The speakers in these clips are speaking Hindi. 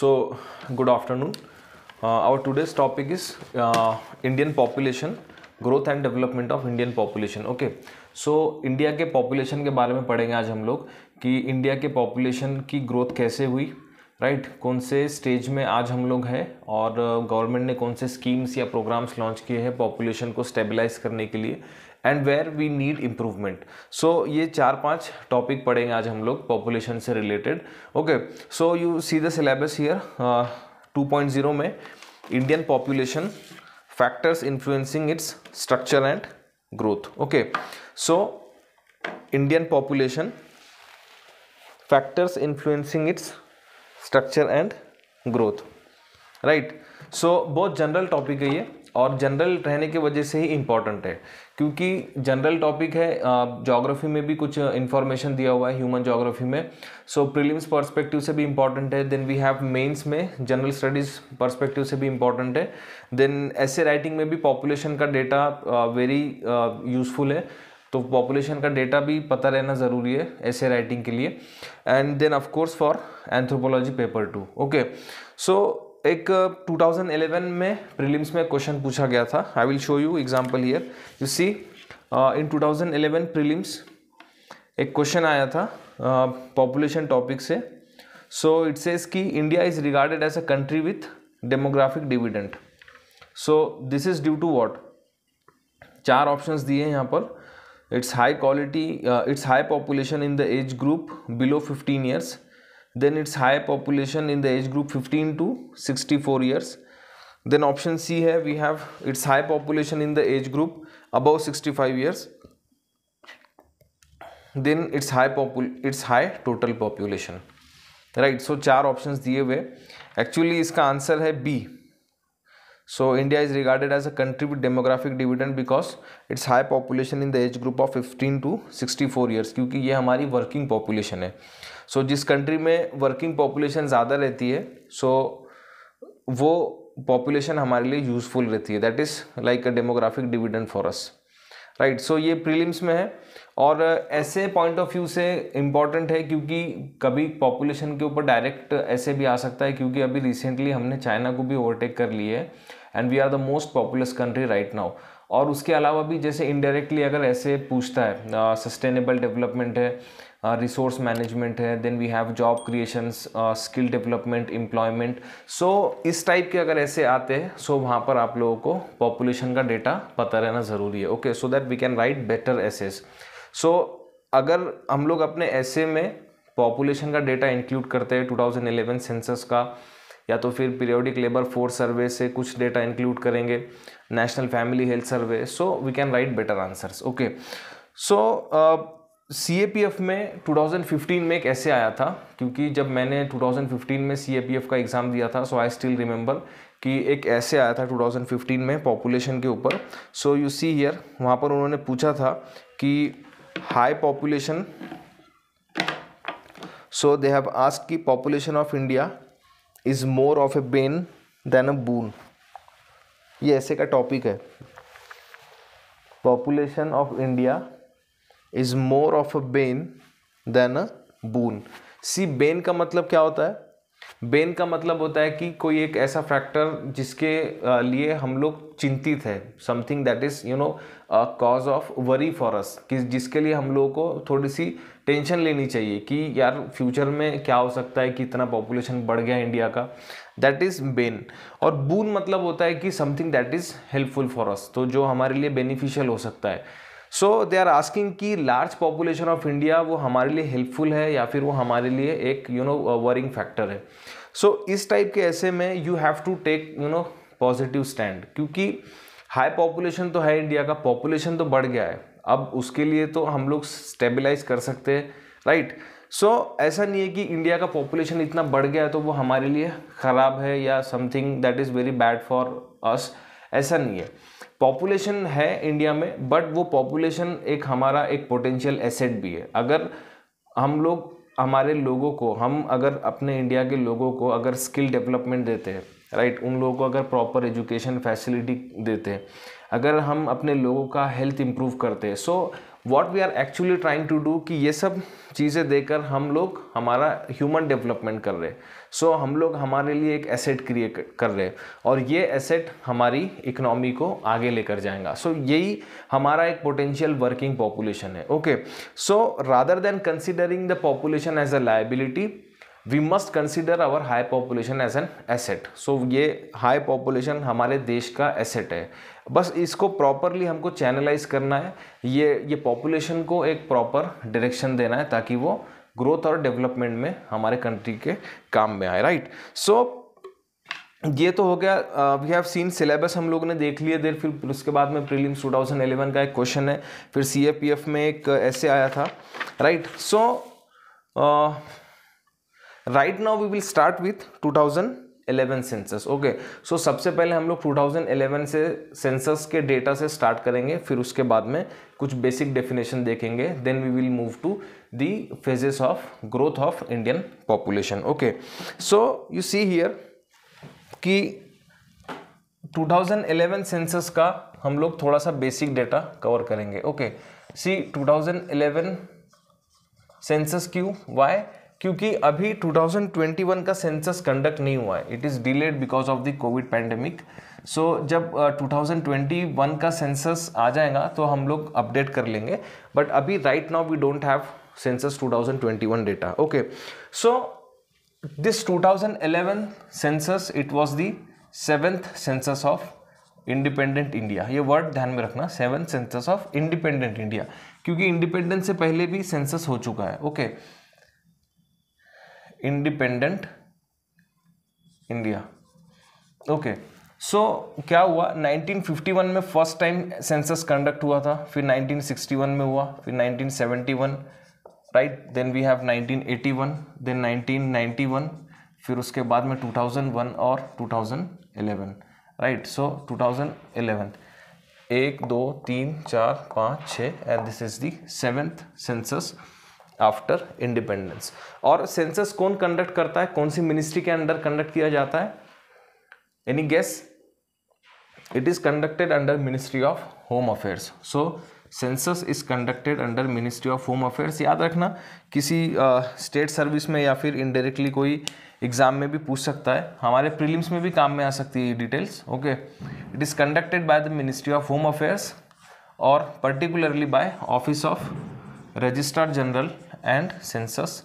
so good afternoon uh, our today's topic is uh, indian population growth and development of Indian population okay so India के पॉपुलेशन के बारे में पढ़ेंगे आज हम लोग कि इंडिया के पॉपुलेशन की ग्रोथ कैसे हुई राइट right? कौन से स्टेज में आज हम लोग हैं और गवर्नमेंट uh, ने कौन से स्कीम्स या प्रोग्राम्स लॉन्च किए हैं पॉपुलेशन को स्टेबलाइज करने के लिए and where we need improvement so ये चार पांच टॉपिक पढ़ेंगे आज हम लोग पॉपुलेशन से related okay so you see the syllabus here two point zero में Indian population factors influencing its structure and growth okay so Indian population factors influencing its structure and growth right so बहुत जनरल टॉपिक है ये और जनरल रहने के वजह से ही इम्पॉर्टेंट है क्योंकि जनरल टॉपिक है जोग्राफी में भी कुछ इन्फॉर्मेशन दिया हुआ है ह्यूमन जोग्राफी में सो प्रीलिम्स पर्सपेक्टिव से भी इम्पॉर्टेंट है देन वी हैव मेंस में जनरल स्टडीज़ पर्सपेक्टिव से भी इम्पॉर्टेंट है देन ऐसे राइटिंग में भी पॉपुलेशन का डेटा वेरी यूज़फुल है तो पॉपुलेशन का डेटा भी पता रहना ज़रूरी है ऐसे राइटिंग के लिए and then of course for anthropology paper two okay so एक 2011 में प्रीलिम्स में क्वेश्चन पूछा गया था I will show you example here you see in 2011 prelims एक क्वेश्चन आया था पॉपुलेशन uh, टॉपिक से सो इट सेज कि India is regarded as a country with demographic dividend so this is due to what चार ऑप्शन दिए हैं यहाँ पर it's high quality it's high population in the age group below fifteen years then it's high population in the age group 15 to 64 years then option c hai we have its high population in the age group above 65 years then its high popul its high total population right so चार ऑप्शंस दिए हुए एक्चुअली इसका आंसर है B so India is regarded as a country with demographic dividend because it's high population in the age group of 15 to 64 years क्योंकि ये हमारी वर्किंग पॉपुलेशन है सो जिस कंट्री में वर्किंग पॉपुलेशन ज़्यादा रहती है सो वो पॉपुलेशन हमारे लिए यूज़फुल रहती है that is like a demographic dividend for us right so ये प्रीलिम्स में है और ऐसे पॉइंट ऑफ व्यू से इम्पॉर्टेंट है क्योंकि कभी पॉपुलेशन के ऊपर डायरेक्ट ऐसे भी आ सकता है क्योंकि अभी रिसेंटली हमने चाइना को भी ओवरटेक कर लिए है and we are the most populous country right now और उसके अलावा भी जैसे इनडायरेक्टली अगर ऐसे पूछता है सस्टेनेबल uh, डेवलपमेंट है रिसोर्स uh, मैनेजमेंट है then we have job creations skill development employment so इस टाइप के अगर ऐसे आते हैं सो so वहाँ पर आप लोगों को पॉपुलेशन का डेटा पता रहना ज़रूरी है okay so that we can write better assess so अगर हम लोग अपने ऐसे में पॉपुलेशन का डेटा इंक्लूड करते हैं 2011 सेंसस का या तो फिर पीरियोडिक लेबर फोर्स सर्वे से कुछ डेटा इंक्लूड करेंगे national family health survey so we can write better answers okay so see में 2015 में एक ऐसे आया था क्योंकि जब मैंने 2015 में सी का एग्ज़ाम दिया था सो आई स्टिल रिमेंबर कि एक ऐसे आया था 2015 में पॉपुलेशन के ऊपर सो यू सी हियर वहाँ पर उन्होंने पूछा था कि high population so they have ask कि population of India is more of a bane than a boon ये ऐसे का टॉपिक है population of India is more of a bane than a boon see bane का मतलब क्या होता है बेन का मतलब होता है कि कोई एक ऐसा फैक्टर जिसके लिए हम लोग चिंतित है something that is you know cause of worry for us कि जिसके लिए हम लोगों को थोड़ी सी टेंशन लेनी चाहिए कि यार फ्यूचर में क्या हो सकता है कि इतना पॉपुलेशन बढ़ गया इंडिया का दैट इज़ बेन और बून मतलब होता है कि something that is helpful for us तो जो हमारे लिए बेनिफिशियल हो सकता है सो दे आर आस्किंग कि लार्ज पॉपुलेशन ऑफ इंडिया वो हमारे लिए हेल्पफुल है या फिर वो हमारे लिए एक यू नो वरिंग फैक्टर है सो so, इस टाइप के ऐसे में you have to take you know positive stand क्योंकि हाई पॉपुलेशन तो है इंडिया का पॉपुलेशन तो बढ़ गया है अब उसके लिए तो हम लोग स्टेबलाइज कर सकते हैं राइट सो ऐसा नहीं है कि इंडिया का पॉपुलेशन इतना बढ़ गया है तो वो हमारे लिए ख़राब है या something that is very bad for us ऐसा नहीं है पॉपुलेशन है इंडिया में बट वो पॉपुलेशन एक हमारा एक पोटेंशियल एसेट भी है अगर हम लोग हमारे लोगों को हम अगर अपने इंडिया के लोगों को अगर स्किल डेवलपमेंट देते हैं राइट right? उन लोगों को अगर प्रॉपर एजुकेशन फैसिलिटी देते हैं अगर हम अपने लोगों का हेल्थ इम्प्रूव करते हैं so what we are actually trying to do कि ये सब चीज़ें देकर हम लोग हमारा ह्यूमन डेवलपमेंट कर रहे हैं सो हम लोग हमारे लिए एक एसेट क्रिएट कर रहे हैं और ये एसेट हमारी इकनॉमी को आगे लेकर जाएगा सो यही हमारा एक पोटेंशियल वर्किंग पॉपुलेशन है okay so rather than considering the population as a liability we must consider our high population as an asset so ये हाई पॉपुलेशन हमारे देश का एसेट है बस इसको प्रॉपरली हमको चैनलाइज करना है ये ये पॉपुलेशन को एक प्रॉपर डायरेक्शन देना है ताकि वो ग्रोथ और डेवलपमेंट में हमारे कंट्री के काम में आए राइट सो ये तो हो गया वी हैव सीन सिलेबस हम लोग ने देख लिए देर फिर उसके बाद में प्रीलिम्स 2011 का एक क्वेश्चन है फिर सीएपीएफ में एक ऐसे आया था right so right now we will start with 2011 census okay so सबसे पहले हम लोग 2011 से सेंसस के डेटा से स्टार्ट करेंगे फिर उसके बाद में कुछ बेसिक डेफिनेशन देखेंगे then we will move to the phases of growth of Indian population. Okay, so you see here ki 2011 census ka hum log thoda sa basic data cover karenge okay see 2011 census q why क्योंकि अभी 2021 का सेंसस कंडक्ट नहीं हुआ है it is delayed because of the COVID pandemic so जब uh, 2021 का सेंसस आ जाएगा तो हम लोग अपडेट कर लेंगे बट अभी right now we don't have census 2021 data okay so this 2011 census it was the seventh census of independent India ये वर्ड ध्यान में रखना seven census of independent India क्योंकि इंडिपेंडेंस से पहले भी सेंसस हो चुका है okay independent India okay so क्या हुआ 1951 में फर्स्ट टाइम सेंसस कंडक्ट हुआ था फिर 1961 में हुआ फिर 1971 right then we have 1981 then 1991 फिर उसके बाद में 2001 और 2011 राइट सो 2011 एक दो तीन चार पाँच छः and this is the seventh census after independence और सेंसस कौन कंडक्ट करता है कौन सी मिनिस्ट्री के अंडर कंडक्ट किया जाता है any guess it is conducted under ministry of home affairs so census is conducted under ministry of home affairs याद रखना किसी स्टेट uh, सर्विस में या फिर इनडायरेक्टली कोई एग्जाम में भी पूछ सकता है हमारे प्रीलिम्स में भी काम में आ सकती है details okay it is conducted by the ministry of home affairs और particularly by office of registrar general and census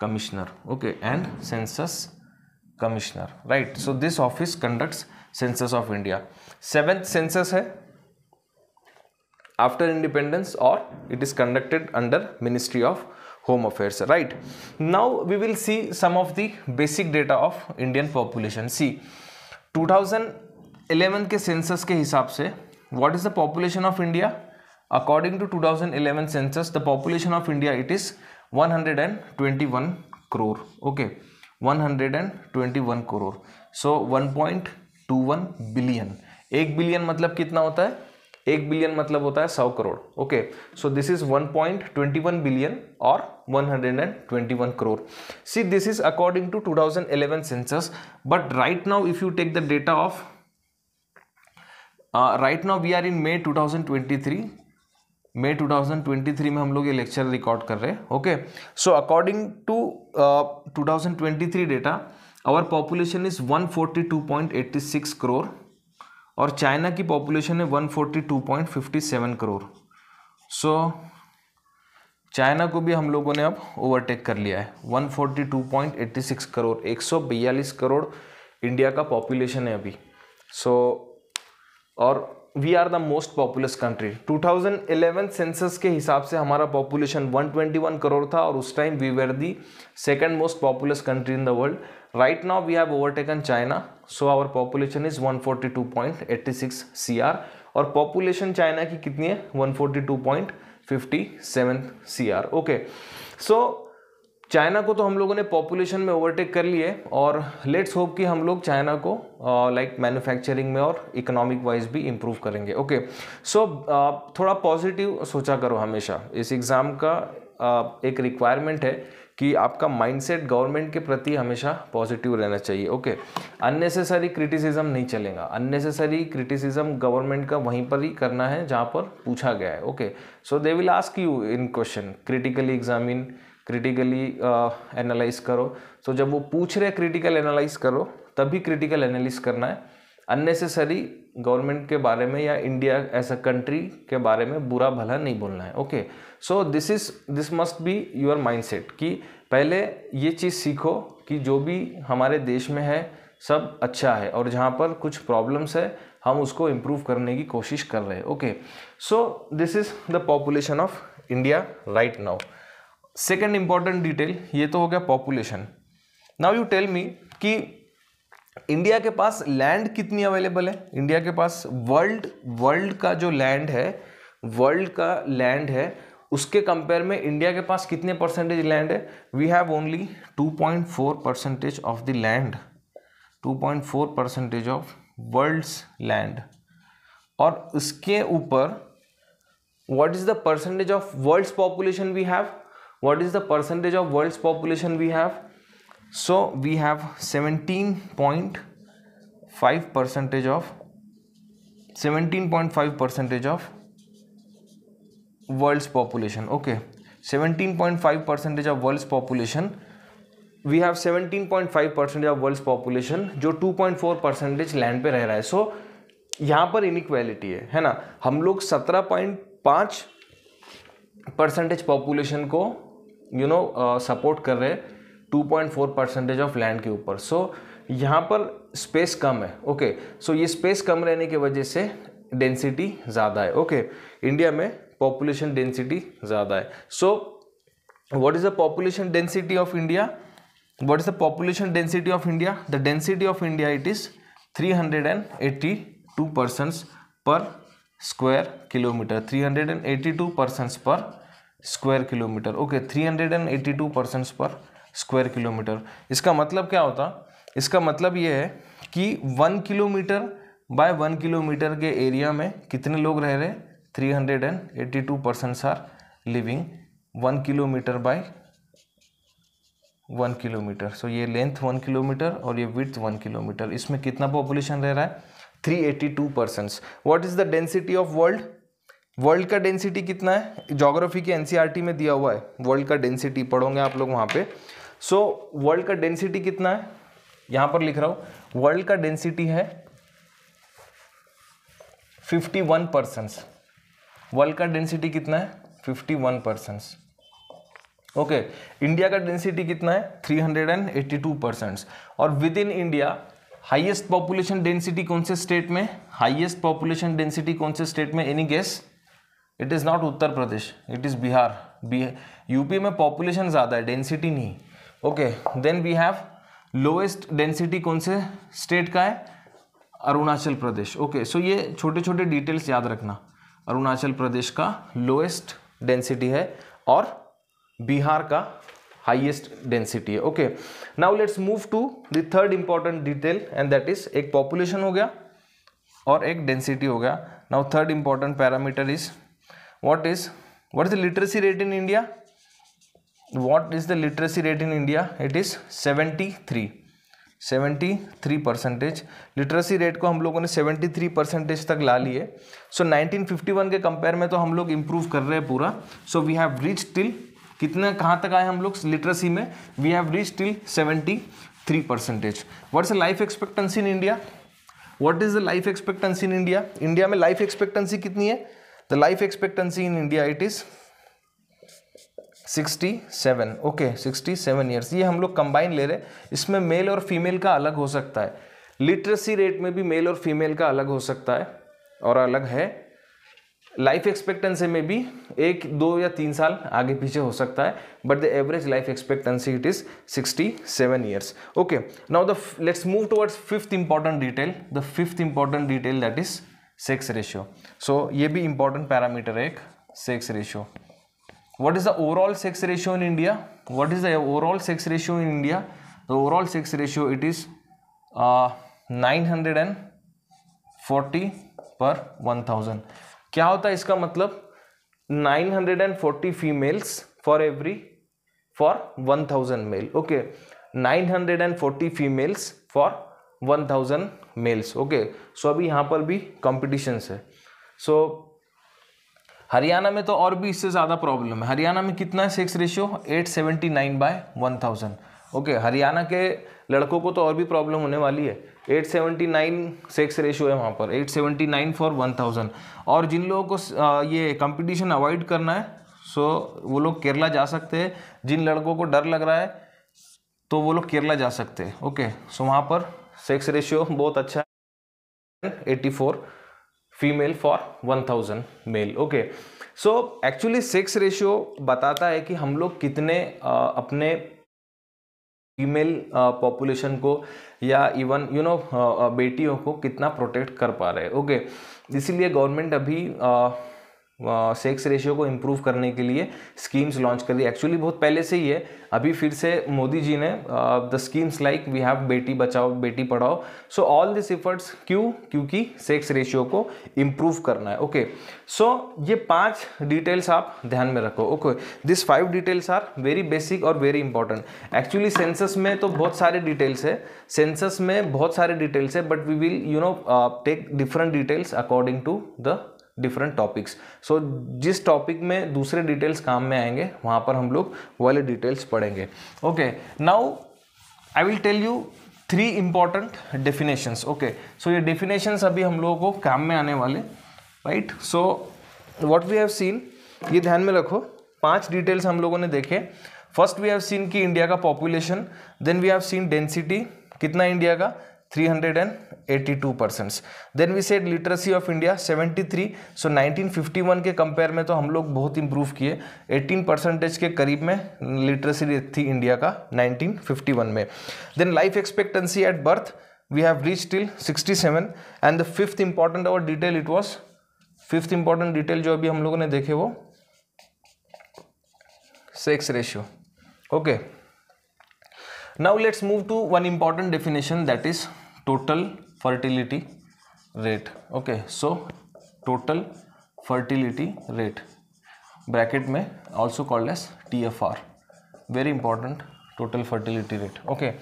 commissioner okay and census commissioner right so this office conducts census of India seventh census है after independence or it is conducted under Ministry of Home Affairs, right? Now we will see some of the basic data of Indian population. See, 2011 census के हिसाब से what is the population of India? According to 2011 census, the population of India it is 121 crore. Okay, 121 crore. So 1.21 billion. एक matlab मतलब कितना होता है एक बिलियन मतलब होता है सौ crore okay so this is 1.21 billion और 121 crore see this is according to 2011 census but right now if you take the data of right now we are in May 2023 मई 2023 में हम लोग ये लेक्चर रिकॉर्ड कर रहे हैं okay so according to 2023 data our population is 142.86 crore और चाइना की पॉपुलेशन है one forty two point fifty seven crore so China को भी हम लोगों ने अब ओवरटेक कर लिया है one forty two point eighty six crore एक सौ बयालीस करोड़ इंडिया का पॉपुलेशन है अभी सो so, और we are the most populous country 2011 census के हिसाब से हमारा पॉपुलेशन 121 करोड़ था और उस time we were the second most populous country in the world right now we have overtaken China so our population is 142.86 CR और पॉपुलेशन चाइना की कितनी है 142.57 सीआर ओके सो चाइना को तो हम लोगों ने पॉपुलेशन में ओवरटेक कर लिए और लेट्स होप कि हम लोग चाइना को लाइक uh, मैन्युफैक्चरिंग like में और इकोनॉमिक वाइज भी इम्प्रूव करेंगे okay okay. So so, uh, थोड़ा पॉजिटिव सोचा करो हमेशा इस एग्ज़ाम का uh, एक रिक्वायरमेंट है कि आपका माइंडसेट गवर्नमेंट के प्रति हमेशा पॉजिटिव रहना चाहिए ओके अननेसेसरी क्रिटिसिज्म नहीं चलेगा अननेसेसरी क्रिटिसिज्म गवर्नमेंट का वहीं पर ही करना है जहाँ पर पूछा गया है okay so they will ask you in question critically examine critically analyze करो सो so, जब वो पूछ रहे क्रिटिकल एनालाइज करो तभी क्रिटिकल एनालिस करना है अननेसेसरी गवर्नमेंट के बारे में या इंडिया एज अ कंट्री के बारे में बुरा भला नहीं बोलना है okay so this is this must be your mindset कि पहले ये चीज़ सीखो कि जो भी हमारे देश में है सब अच्छा है और जहाँ पर कुछ प्रॉब्लम्स है हम उसको इम्प्रूव करने की कोशिश कर रहे हैं okay so this is the population of India right now second important detail ये तो हो गया population now you tell me कि इंडिया के पास लैंड कितनी अवेलेबल है इंडिया के पास वर्ल्ड वर्ल्ड का जो लैंड है वर्ल्ड का लैंड है उसके कंपेयर में इंडिया के पास कितने परसेंटेज लैंड है we have only 2.4 percentage of the land 2.4 percentage of world's land और इसके ऊपर what is the percentage of world's population we have what is the percentage of world's population we have so we have 17.5 percentage of 17.5 percentage of world's population okay 17.5 percentage of world's population we have 17.5 percentage of world's population जो 2.4 percentage land पे रह रहा है सो so, यहाँ पर इनक्वालिटी है है ना हम लोग 17.5 परसेंटेज पॉपुलेशन को यू नो सपोर्ट कर रहे हैं 2.4 परसेंटेज ऑफ लैंड के ऊपर सो so, यहाँ पर स्पेस कम है ओके okay. सो so, ये स्पेस कम रहने की वजह से डेंसिटी ज़्यादा है ओके okay. इंडिया में पॉपुलेशन डेंसिटी ज़्यादा है so what is the population density of India what is the population density of India the density of India it is three hundred and eighty two per square kilometre three hundred and eighty two per square kilometre okay three hundred and eighty two per square kilometre इसका मतलब क्या होता इसका मतलब ये है कि one kilometre by one kilometre के एरिया में कितने लोग रह रहे three hundred and eighty two percents are living one kilometre by one kilometre so ये लेंथ वन किलोमीटर और ये विथ वन किलोमीटर इसमें कितना पॉपुलेशन रह रहा है three eighty two percents what is the density of world world का डेंसिटी कितना है जोग्राफी के एनसीईआरटी e में दिया हुआ है वर्ल्ड का डेंसिटी पढ़ोगे आप लोग वहाँ पे सो वर्ल्ड का डेंसिटी कितना है यहां पर लिख रहा हूं वर्ल्ड का डेंसिटी है 51 परसेंट वर्ल्ड का डेंसिटी कितना है 51 परसेंट ओके इंडिया का डेंसिटी कितना है 382 परसेंट्स और with within India highest population density कौन से स्टेट में हाईएस्ट पॉपुलेशन डेंसिटी कौन से स्टेट में any guess it is not Uttar Pradesh it is Bihar UP में पॉपुलेशन ज़्यादा है डेंसिटी नहीं okay then we have lowest density कौन से स्टेट का है अरुणाचल प्रदेश ओके सो ये छोटे छोटे डिटेल्स याद रखना अरुणाचल प्रदेश का लोएस्ट डेंसिटी है और बिहार का हाईएस्ट डेंसिटी है okay now let's move to the third important detail and that is एक पॉपुलेशन हो गया और एक डेंसिटी हो गया now third important parameter is what is what is the literacy rate in India what is the literacy rate in india it is 73 73 percentage literacy rate को हम लोगों ने 73 परसेंटेज तक ला लिए सो so, 1951 के कंपेयर में तो हम लोग इम्प्रूव कर रहे हैं पूरा so we have reach till कितने कहाँ तक आए हम लोग लिटरेसी में we have reach till 73 percentage what's life expectancy in India what is the life expectancy in India India में लाइफ एक्सपेक्टेंसी कितनी है the life expectancy in India it is sixty seven okay sixty seven years ये हम लोग कंबाइन ले रहे हैं इसमें मेल और फीमेल का अलग हो सकता है लिटरेसी रेट में भी मेल और फीमेल का अलग हो सकता है और अलग है लाइफ एक्सपेक्टेंसी में भी एक दो या तीन साल आगे पीछे हो सकता है but the average life expectancy it is sixty seven years okay now the let's move towards fifth important detail the fifth important detail that is sex ratio so ये भी इंपॉर्टेंट पैरामीटर है एक sex ratio what is the overall sex ratio in India? What is the overall sex ratio in India? The overall sex ratio it is uh, 940 per 1000. क्या होता है इसका मतलब 940 females for every for 1000 male okay 940 females for 1000 males okay so अभी यहाँ पर भी कॉम्पिटिशन्स है सो so, हरियाणा में तो और भी इससे ज़्यादा प्रॉब्लम है हरियाणा में कितना है sex ratio eight seventy nine by one thousand okay Haryana के लड़कों को तो और भी प्रॉब्लम होने वाली है 879 सेक्स रेशियो है वहाँ पर 879 फॉर वन थाउजेंड और जिन लोगों को ये कंपटीशन अवॉइड करना है सो वो लोग केरला जा सकते हैं जिन लड़कों को डर लग रहा है तो वो लोग केरला जा सकते हैं ओके सो वहाँ पर सेक्स रेशियो बहुत अच्छा है eighty four female for 1000 male okay so actually sex ratio बताता है कि हम लोग कितने आ, अपने फीमेल पॉपुलेशन को या इवन यू नो बेटियों को कितना प्रोटेक्ट कर पा रहे हैं ओके okay. इसीलिए गवर्नमेंट अभी आ, सेक्स रेशियो को इम्प्रूव करने के लिए स्कीम्स लॉन्च कर दी एक्चुअली बहुत पहले से ही है अभी फिर से मोदी जी ने the schemes like we have Beti Bachao बेटी पढ़ाओ सो ऑल दिस इफर्ट्स क्यों क्योंकि सेक्स रेशियो को इम्प्रूव करना है ओके okay. सो so, ये पांच डिटेल्स आप ध्यान में रखो okay this five details are very basic और वेरी इंपॉर्टेंट एक्चुअली सेंसस में तो बहुत सारे डिटेल्स है सेंसस में बहुत सारे डिटेल्स है but we will you know take different details according to the different topics so जिस टॉपिक में दूसरे डिटेल्स काम में आएंगे वहाँ पर हम लोग वाले डिटेल्स पढ़ेंगे okay now I will tell you three important definitions okay so ये डेफिनेशंस अभी हम लोगों को काम में आने वाले right so what we have seen ये ध्यान में रखो पांच डिटेल्स हम लोगों ने देखे फर्स्ट वी हैव सीन कि इंडिया का population then we have seen density कितना इंडिया का 300 and 82 percents then we said literacy of India 73 so so 1951 के कंपेयर में तो हम लोग बहुत इंप्रूव किए 18 परसेंटेज के करीब में लिटरेसी थी इंडिया का 1951 में then life expectancy at birth we have reach till 67 and the fifth important और detail it was fifth important detail जो अभी हम लोगों ने देखे वो sex ratio okay now let's move to one important definition that is total fertility rate okay so total fertility rate bracket में also called as TFR very important total fertility rate okay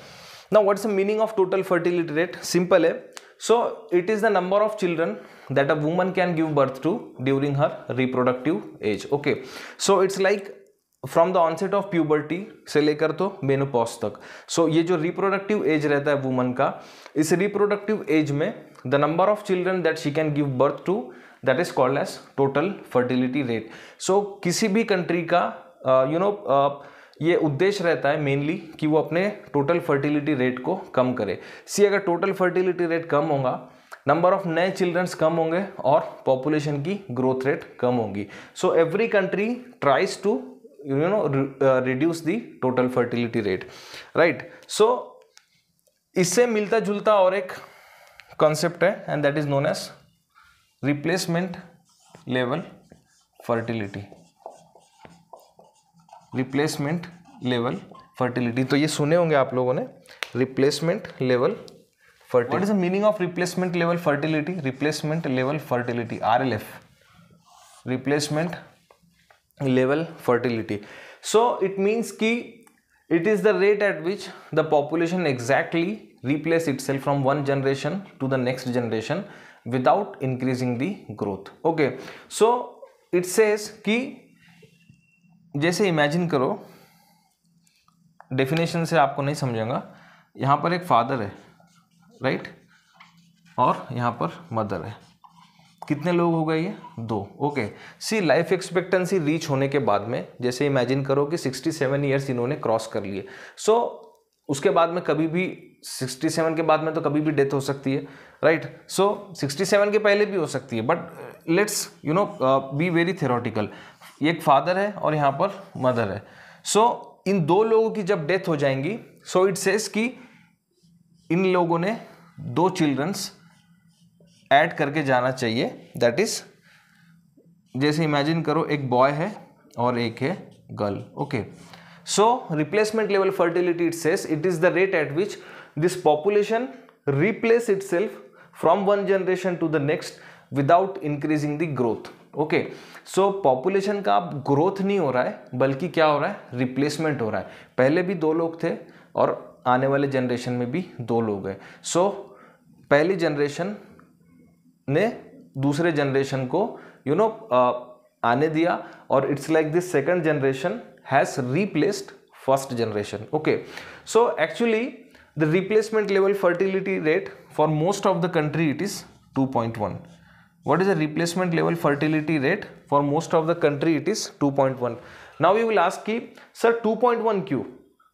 now what's the meaning of total fertility rate simple है so it is the number of children that a woman can give birth to during her reproductive age okay so it's like from the onset of puberty से लेकर तो मेनोपॉज तक सो so, ये जो रिप्रोडक्टिव एज रहता है वुमन का इस रिप्रोडक्टिव एज में the number of children that she can give birth to that is called as total fertility rate so किसी भी कंट्री का यू uh, नो uh, ये उद्देश्य रहता है मेनली कि वो अपने टोटल फर्टिलिटी रेट को कम करे सी अगर टोटल फर्टिलिटी रेट कम होगा नंबर ऑफ नए चिल्ड्रंस कम होंगे और पॉपुलेशन की ग्रोथ रेट कम होगी so every country tries to you know reduce the total fertility rate right so इससे मिलता जुलता और एक कॉन्सेप्ट है and that is known as replacement level fertility replacement level fertility तो ये सुने होंगे आप लोगों ने replacement level fertility what is the meaning of replacement level fertility replacement level fertility are L F replacement level fertility so it means कि it is the rate at which the population exactly replace itself from one generation to the next generation without increasing the growth okay so it says कि जैसे इमेजिन करो डेफिनेशन से आपको नहीं समझूंगा यहाँ पर एक फादर है राइट right? और यहाँ पर मदर है कितने लोग हो गए ये दो okay see life expectancy reach होने के बाद में जैसे इमेजिन करो कि 67 ईयर्स इन्होंने क्रॉस कर लिए सो so, उसके बाद में कभी भी 67 के बाद में तो कभी भी डेथ हो सकती है राइट सो सिक्सटी 67 के पहले भी हो सकती है but let's you know be very theoretical एक फादर है और यहाँ पर मदर है सो so, इन दो लोगों की जब डेथ हो जाएंगी सो इट सेस कि इन लोगों ने दो चिल्ड्रंस ऐड करके जाना चाहिए दैट इज़ जैसे इमेजिन करो एक बॉय है और एक है girl okay so replacement level fertility it says it is the rate at which this population replace itself from one generation to the next without increasing the growth okay so population का अब ग्रोथ नहीं हो रहा है बल्कि क्या हो रहा है रिप्लेसमेंट हो रहा है पहले भी दो लोग थे और आने वाले जनरेशन में भी दो लोग हैं सो so, पहली जनरेशन ने दूसरे जनरेशन को यू नो uh, आने दिया और it's like this second generation has replaced first generation okay so actually the replacement level fertility rate for most of the country it is 2.1 point one what is the replacement level fertility rate for most of the country it is two point one now you will ask की सर टू पॉइंट वन क्यू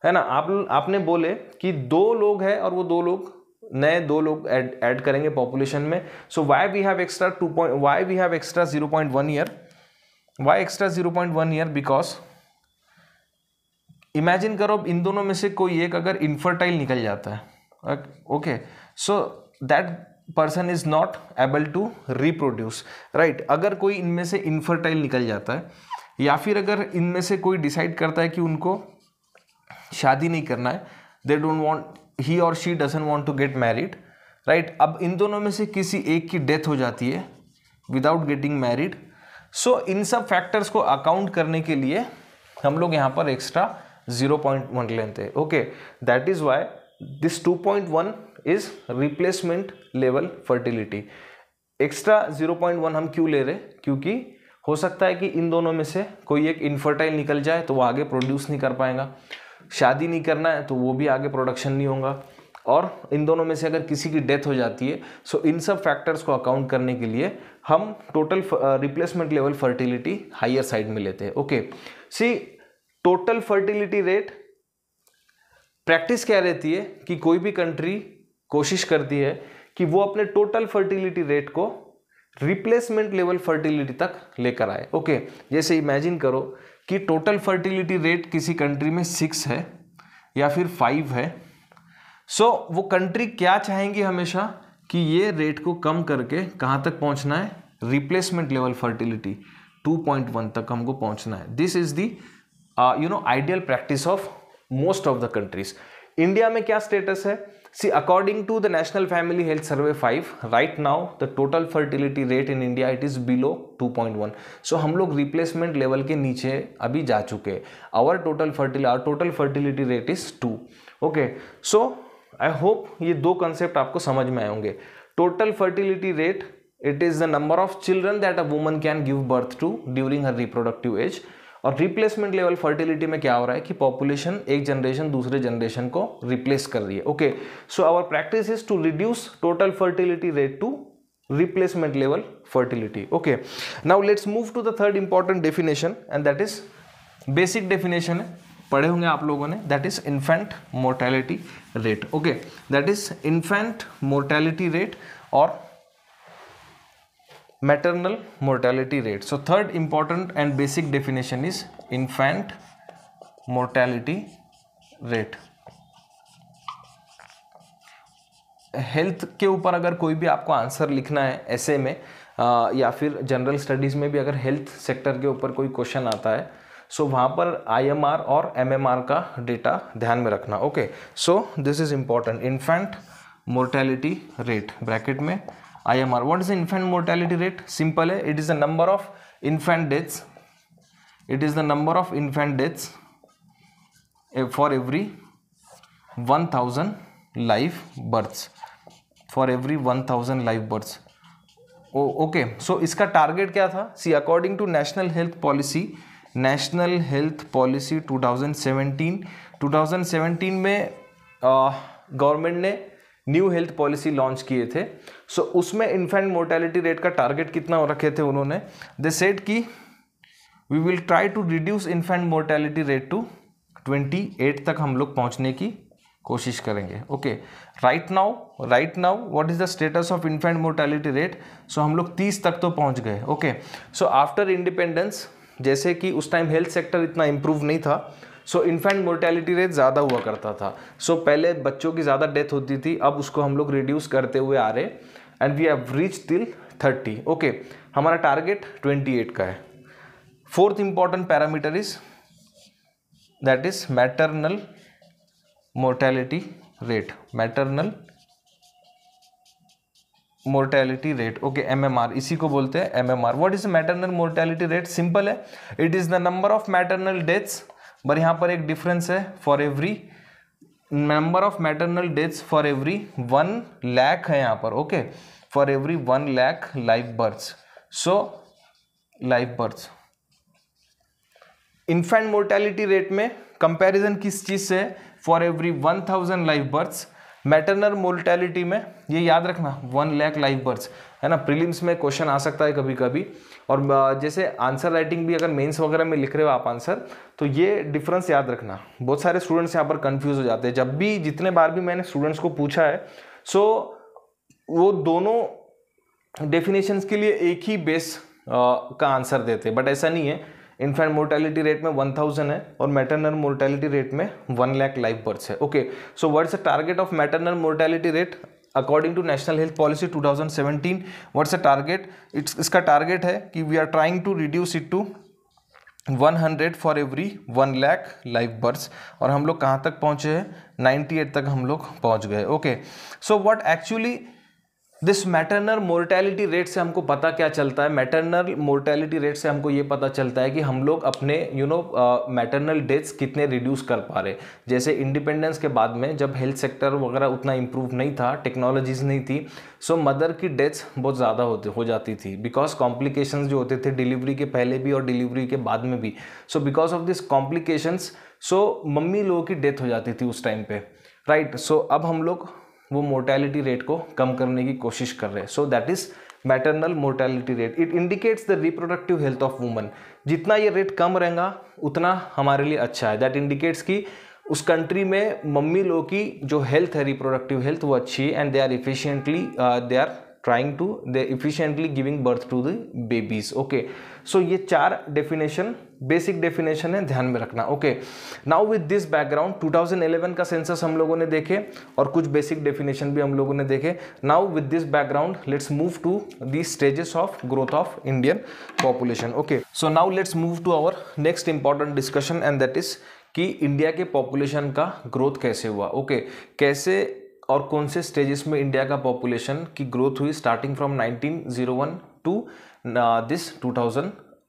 है ना आप आपने बोले कि दो लोग हैं और वो दो लोग नए दो लोग ऐड करेंगे पॉपुलेशन में so why we have extra two point why we have extra zero point one year why extra zero point one year because imagine करो इन दोनों में से कोई एक अगर इनफर्टाइल निकल जाता है okay so that person is not able to reproduce right अगर कोई इनमें से इनफर्टाइल निकल जाता है या फिर अगर इनमें से कोई डिसाइड करता है कि उनको शादी नहीं करना है दे डोंट वॉन्ट ही और she doesn't want to get married right अब इन दोनों में से किसी एक की डेथ हो जाती है विदाउट गेटिंग मैरिड सो इन सब फैक्टर्स को अकाउंट करने के लिए हम लोग यहाँ पर एक्स्ट्रा जीरो पॉइंट वन लेते हैं okay that is why this two point one is replacement level fertility extra zero point one हम क्यों ले रहे क्योंकि हो सकता है कि इन दोनों में से कोई एक इनफर्टाइल निकल जाए तो वो आगे प्रोड्यूस नहीं कर पाएगा शादी नहीं करना है तो वो भी आगे प्रोडक्शन नहीं होगा और इन दोनों में से अगर किसी की डेथ हो जाती है सो इन सब फैक्टर्स को अकाउंट करने के लिए हम total replacement level fertility higher side में लेते हैं okay see total fertility rate practice क्या रहती है कि कोई भी कंट्री कोशिश करती है कि वो अपने टोटल फर्टिलिटी रेट को रिप्लेसमेंट लेवल फर्टिलिटी तक लेकर आए ओके जैसे इमेजिन करो कि टोटल फर्टिलिटी रेट किसी कंट्री में सिक्स है या फिर फाइव है सो so, वो कंट्री क्या चाहेंगी हमेशा कि ये रेट को कम करके कहाँ तक पहुँचना है रिप्लेसमेंट लेवल फर्टिलिटी 2.1 तक हमको पहुँचना है this is the you know ideal practice of most of the countries India में क्या स्टेटस है See, according to the National Family Health Survey 5, right now the total fertility rate in India it is below 2.1. So हम लोग replacement level के नीचे अभी जा चुके हैं Our total fertility our total fertility rate is 2. Okay, so I hope ये दो concept आपको समझ में आए होंगे Total fertility rate it is the number of children that a woman can give birth to during her reproductive age. और रिप्लेसमेंट लेवल फर्टिलिटी में क्या हो रहा है कि पॉपुलेशन एक जनरेशन दूसरे जनरेशन को रिप्लेस कर रही है okay so our practice is to reduce total fertility rate to replacement level fertility okay now let's move to the third important definition and that is basic definition है पढ़े होंगे आप लोगों ने that is infant mortality rate okay that is infant mortality rate और maternal mortality rate so third important and basic definition is infant mortality rate health के ऊपर अगर कोई भी आपको आंसर लिखना है ऐसे में आ, या फिर जनरल स्टडीज़ में भी अगर हेल्थ सेक्टर के ऊपर कोई क्वेश्चन आता है सो so, वहाँ पर आईएमआर और एमएमआर का डेटा ध्यान में रखना okay so this is important infant mortality rate bracket में IMR. What is the infant mortality rate? Simple, it is the number of infant deaths. It is the number of infant deaths for every 1000 live births. For every 1000 live births. Okay so इसका टारगेट क्या था see according to national health policy national health policy 2017 2017 में गवर्नमेंट ने न्यू हेल्थ पॉलिसी लॉन्च किए थे सो so, उसमें इन्फेंट मोर्टेलिटी रेट का टारगेट कितना रखे थे उन्होंने दे सेट कि we will try to reduce infant mortality rate to twenty eight तक हम लोग पहुँचने की कोशिश करेंगे okay right now right now what is the status of infant mortality rate so हम लोग तीस तक तो पहुँच गए ओके सो आफ्टर इंडिपेंडेंस जैसे कि उस टाइम हेल्थ सेक्टर इतना इम्प्रूव नहीं था सो इन्फेंट मोर्टेलिटी रेट ज़्यादा हुआ करता था सो so, पहले बच्चों की ज़्यादा डेथ होती थी अब उसको हम लोग रिड्यूस करते हुए आ रहे and we have reach till thirty okay हमारा टारगेट ट्वेंटी एट का है fourth important parameter is that is maternal mortality rate maternal mortality rate okay M M R इसी को बोलते हैं M M R what is maternal mortality rate simple है it is the number of maternal deaths but यहाँ पर एक डिफरेंस है for every number of maternal deaths for every one lakh है यहाँ पर okay for every one lakh live births so live births infant mortality rate में कंपेरिजन किस चीज़ से for every one thousand live births maternal mortality में ये याद रखना वन लैख लाइव बर्थ्स है ना प्रीलिम्स में क्वेश्चन आ सकता है कभी कभी और जैसे आंसर राइटिंग भी अगर मेंस वगैरह में लिख रहे हो आप आंसर तो ये डिफरेंस याद रखना बहुत सारे स्टूडेंट्स यहाँ पर कन्फ्यूज़ हो जाते हैं जब भी जितने बार भी मैंने स्टूडेंट्स को पूछा है सो वो दोनों डेफिनेशंस के लिए एक ही बेस का आंसर देते बट ऐसा नहीं है इन्फेंट मोर्टेलिटी रेट में वन थाउजेंड है और मैटरनल मोर्टेलिटी रेट में वन लैख लाइफ बर्थ है okay so what's the target of maternal mortality rate according to national health policy 2017 what's a target it's इसका टारगेट है कि we are trying to reduce it to 100 for every one lakh live births और हम लोग कहाँ तक पहुँचे हैं 98 तक हम लोग पहुँच गए okay so what actually this maternal mortality rate से हमको पता क्या चलता है मैटरनल मोर्टेलिटी रेट से हमको ये पता चलता है कि हम लोग अपने यू नो मैटरनल डेथ्स कितने रिड्यूस कर पा रहे जैसे इंडिपेंडेंस के बाद में जब हेल्थ सेक्टर वगैरह उतना इम्प्रूव नहीं था टेक्नोलॉजीज नहीं थी सो so मदर की डेथ्स बहुत ज़्यादा होते हो जाती थी बिकॉज कॉम्प्लिकेशन जो होते थे डिलीवरी के पहले भी और डिलीवरी के बाद में भी so because of this complications so mummy लोगों की डेथ हो जाती थी उस टाइम पे राइट right, सो so अब हम लोग वो मोर्टैलिटी रेट को कम करने की कोशिश कर रहे हैं so that is maternal mortality rate it indicates the reproductive health of woman जितना ये रेट कम रहेगा उतना हमारे लिए अच्छा है दैट इंडिकेट्स कि उस कंट्री में मम्मी लोगों की जो हेल्थ है रिप्रोडक्टिव हेल्थ वो अच्छी है and they are efficiently they are trying to they efficiently giving birth to the babies okay so ये चार डेफिनेशन बेसिक डेफिनेशन है ध्यान में रखना okay now with this background 2011 का सेंसस हम लोगों ने देखे और कुछ बेसिक डेफिनेशन भी हम लोगों ने देखे now with this background let's move to the stages of growth of Indian population okay so now let's move to our next important discussion and that is कि इंडिया के पॉपुलेशन का ग्रोथ कैसे हुआ ओके okay, कैसे और कौन से स्टेजेस में इंडिया का पॉपुलेशन की ग्रोथ हुई starting from 1901 to this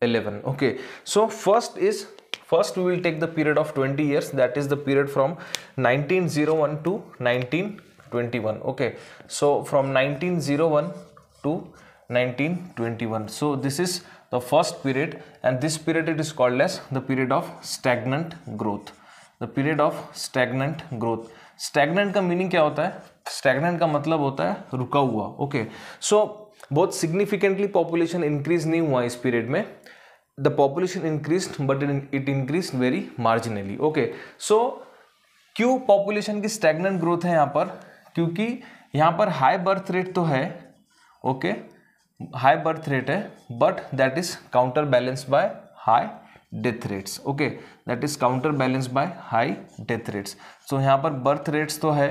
11 okay so first is first we will take the period of 20 years that is the period from 1901 to 1921 okay so from 1901 to 1921 so this is the first period and this period it is called as the period of stagnant growth the period of stagnant growth stagnant ka meaning kya hota hai stagnant ka matlab hota hai ruka hua okay so बहुत significantly population increase नहीं हुआ इस period में the population increased but it increased very marginally okay so क्यों पॉपुलेशन की स्टैगनेंट ग्रोथ है यहाँ पर क्योंकि यहाँ पर हाई बर्थ रेट तो है ओके हाई बर्थ रेट है but that is counter balance by high death rates okay that is counter balance by high death rates so यहाँ पर बर्थ रेट्स तो है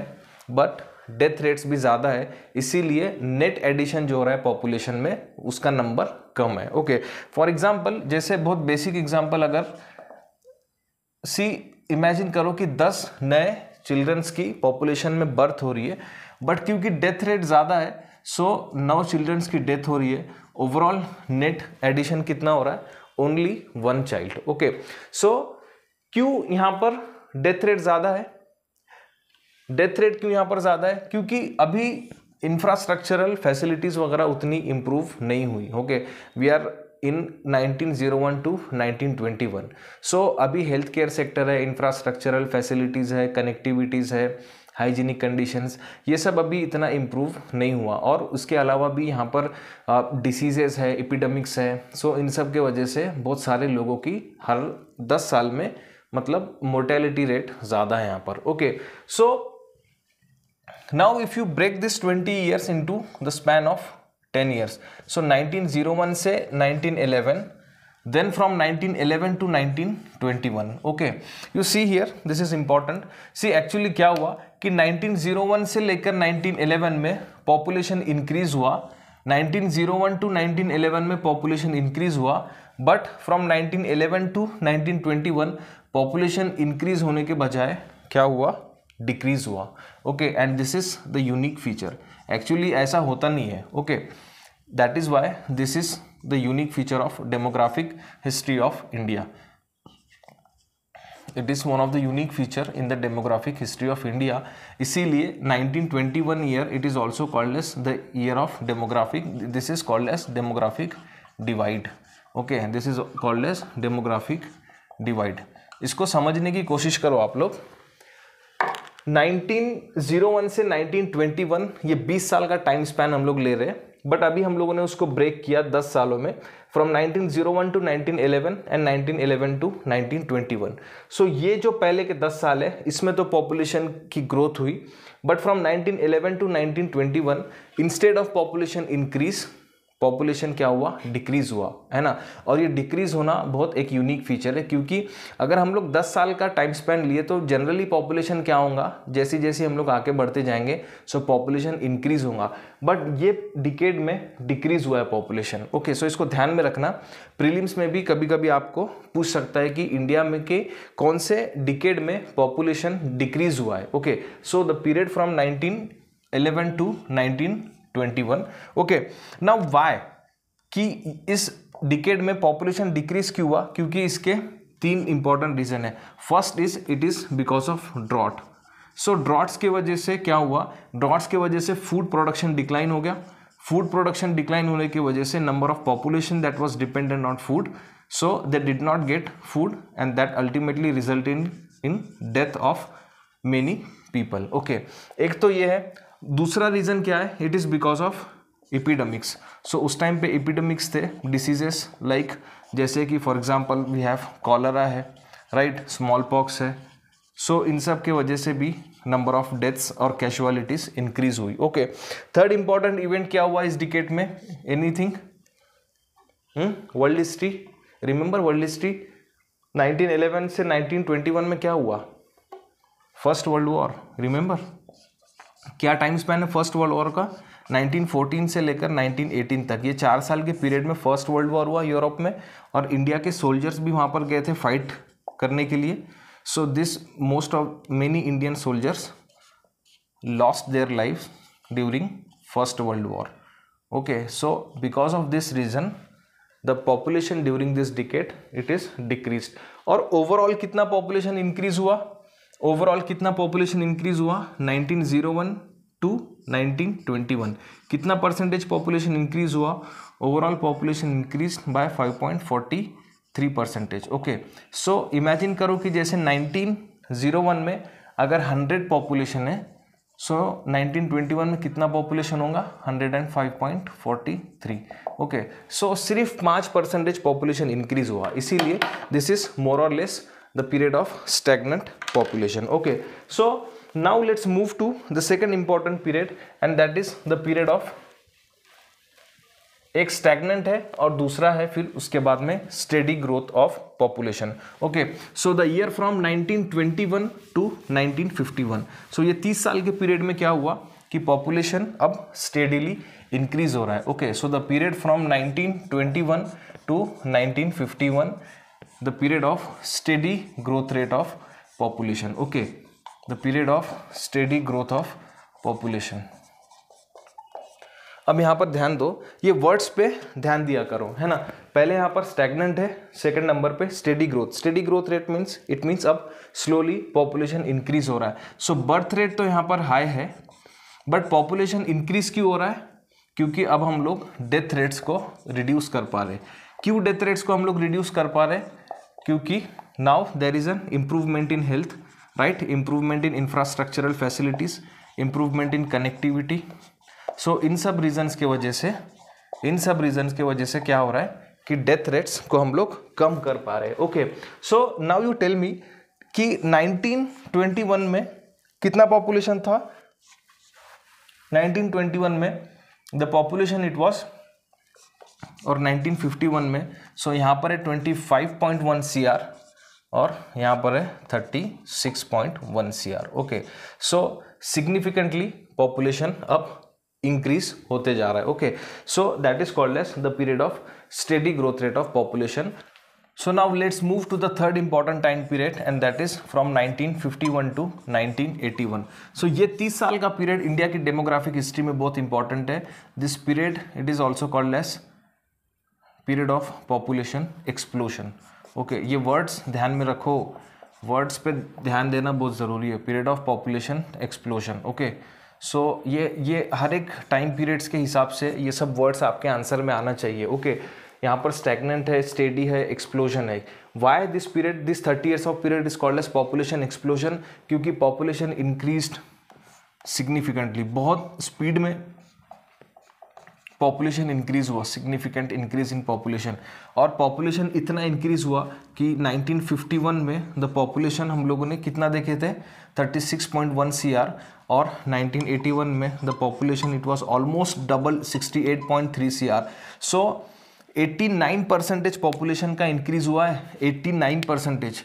बट डेथ रेट्स भी ज़्यादा है इसीलिए नेट एडिशन जो हो रहा है पॉपुलेशन में उसका नंबर कम है ओके फॉर एग्जाम्पल जैसे बहुत बेसिक एग्जाम्पल अगर सी इमेजिन करो कि दस नए चिल्ड्रंस की पॉपुलेशन में बर्थ हो रही है बट क्योंकि डेथ रेट ज़्यादा है सो नौ चिल्ड्रंस की डेथ हो रही है ओवरऑल नेट एडिशन कितना हो रहा है only one child okay so क्यों यहाँ पर डेथ रेट ज़्यादा है डेथ रेट क्यों यहाँ पर ज़्यादा है क्योंकि अभी इंफ्रास्ट्रक्चरल फैसिलिटीज़ वगैरह उतनी इम्प्रूव नहीं हुई okay we are in 1901 to 1921 so so, अभी हेल्थ केयर सेक्टर है इंफ्रास्ट्रक्चरल फैसिलिटीज़ है कनेक्टिविटीज़ है हाइजीनिक कंडीशंस ये सब अभी इतना इम्प्रूव नहीं हुआ और उसके अलावा भी यहाँ पर डिसीजेज है एपिडेमिक्स है सो so, इन सब के वजह से बहुत सारे लोगों की हर दस साल में मतलब मोर्टेलिटी रेट ज़्यादा है यहाँ पर okay okay, so so, now if you break this 20 years into the span of 10 years so 1901 say 1911 then from 1911 to 1921 okay you see here this is important see actually kya hua ki 1901 se lekar 1911 mein population increase hua 1901 to 1911 mein population increase hua but from 1911 to 1921 population increase hone ke bajaye kya hua decrease हुआ okay and this is the unique feature actually ऐसा होता नहीं है okay that is why this is the unique feature of demographic history of India it is one of the unique feature in the demographic history of India इसीलिए 1921 year it is also called as the year of demographic this is called as demographic divide okay this is called as demographic divide इसको समझने की कोशिश करो आप लोग 1901 से 1921 ये 20 साल का टाइम स्पैन हम लोग ले रहे हैं बट अभी हम लोगों ने उसको ब्रेक किया 10 सालों में from 1901 to 1911 and 1911 to 1921 so so, ये जो पहले के 10 साल है इसमें तो पॉपुलेशन की ग्रोथ हुई but from 1911 to 1921 instead of population increase population क्या हुआ डिक्रीज़ हुआ है ना और ये डिक्रीज़ होना बहुत एक यूनिक फीचर है क्योंकि अगर हम लोग 10 साल का टाइम स्पेंड लिए तो जनरली पॉपुलेशन क्या होगा जैसे जैसे हम लोग आगे बढ़ते जाएंगे सो पॉपुलेशन इंक्रीज़ होगा बट ये डिकेड में डिक्रीज़ हुआ है पॉपुलेशन ओके सो इसको ध्यान में रखना प्रिलिम्स में भी कभी कभी आपको पूछ सकता है कि इंडिया में के कौन से डिकेड में पॉपुलेशन डिक्रीज़ हुआ है okay so the period from nineteen eleven to nineteen twenty one okay now why कि इस डिकेड में पॉपुलेशन डिक्रीज क्यों हुआ क्योंकि इसके तीन इंपॉर्टेंट रीजन है first is it is because of drought so droughts की वजह से क्या हुआ ड्रॉट्स की वजह से फूड प्रोडक्शन डिक्लाइन हो गया फूड प्रोडक्शन डिक्लाइन होने की वजह से number of population that was dependent on food so they did not get food and that ultimately result in in death of many people okay एक तो ये है दूसरा रीज़न क्या है it is because of epidemics so उस टाइम पे एपिडमिक्स थे डिसीजेस लाइक like, जैसे कि for example we have cholera है राइट स्मॉल पॉक्स है सो so, इन सब के वजह से भी नंबर ऑफ डेथ्स और कैशुअलिटीज इंक्रीज हुई ओके थर्ड इंपॉर्टेंट इवेंट क्या हुआ इस डिकेट में anything world history remember world history 1911 से 1921 में क्या हुआ फर्स्ट वर्ल्ड वॉर रिमेंबर क्या टाइम स्पैन है फर्स्ट वर्ल्ड वॉर का 1914 से लेकर 1918 तक ये चार साल के पीरियड में फर्स्ट वर्ल्ड वॉर हुआ यूरोप में और इंडिया के सोल्जर्स भी वहाँ पर गए थे फाइट करने के लिए so this most of many Indian soldiers lost their life during first world war okay so because of this reason the population during this decade it is decrease और ओवरऑल कितना पॉपुलेशन इंक्रीज हुआ ओवरऑल कितना पॉपुलेशन इंक्रीज हुआ 1901 टू 1921 कितना परसेंटेज पॉपुलेशन इंक्रीज हुआ overall population increase by 5.43 percentage okay so imagine करो कि जैसे 1901 में अगर 100 पॉपुलेशन है सो so, 1921 में कितना पॉपुलेशन होगा 105.43 ओके सो सिर्फ पाँच परसेंटेज पॉपुलेशन इंक्रीज हुआ इसीलिए this is more or less the period of stagnant population okay so now let's move to the second important period and that is the period of एक स्टैगनेंट है और दूसरा है फिर उसके बाद में steady growth of population okay so the year from 1921 to 1951 so so ये 30 साल के पीरियड में क्या हुआ कि पॉपुलेशन अब स्टेडीली इंक्रीज हो रहा है okay so the period from 1921 to 1951 the period of steady growth rate of population okay the period of steady growth of population अब यहाँ पर ध्यान दो ये वर्ड्स पे ध्यान दिया करो है ना पहले यहाँ पर स्टैगनेंट है सेकंड नंबर पे steady growth steady growth rate means it means अब स्लोली पॉपुलेशन इंक्रीज हो रहा है सो बर्थ रेट तो यहाँ पर हाई है बट पॉपुलेशन इंक्रीज क्यों हो रहा है क्योंकि अब हम लोग डेथ रेट्स को रिड्यूस कर पा रहे क्यों डेथ रेट्स को हम लोग रिड्यूस कर पा रहे क्योंकि now there is an improvement in health right improvement in infrastructural facilities improvement in connectivity so इन सब रीजन्स के वजह से इन सब रीजन्स के वजह से क्या हो रहा है कि डेथ रेट्स को हम लोग कम कर पा रहे हैं okay so now you tell me कि 1921 में कितना पॉपुलेशन था 1921 में द पॉपुलेशन इट वाज और 1951 में सो यहाँ पर है 25.1 सीआर और यहाँ पर है 36.1 आर ओके सो सिग्निफिकेंटली पॉपुलेशन अब इंक्रीज होते जा रहा है okay so that is called as the period of steady growth rate of population so now let's move to the third important time period and that is from 1951 to 1981 so ये 30 साल का पीरियड इंडिया की डेमोग्राफिक हिस्ट्री में बहुत इंपॉर्टेंट है this period it is also called as period of population explosion okay ये वर्ड्स ध्यान में रखो वर्ड्स पे ध्यान देना बहुत ज़रूरी है period of population explosion okay so ये ये हर एक टाइम पीरियड्स के हिसाब से ये सब वर्ड्स आपके आंसर में आना चाहिए ओके okay. यहाँ पर स्टेगनेंट है स्टेडी है एक्सप्लोजन है why this period this thirty years of period is called as population explosion क्योंकि पॉपुलेशन इंक्रीज सिग्निफिकेंटली बहुत स्पीड में पॉपुलेशन इंक्रीज़ हुआ सिग्निफिकेंट इंक्रीज इन पॉपुलेशन और पॉपुलेशन इतना इंक्रीज़ हुआ कि 1951 में द पॉपुलेशन हम लोगों ने कितना देखे थे 36.1 सीआर और 1981 में the population it was almost double 68.3 CR so 89 percentage population का इंक्रीज़ हुआ है 89 percentage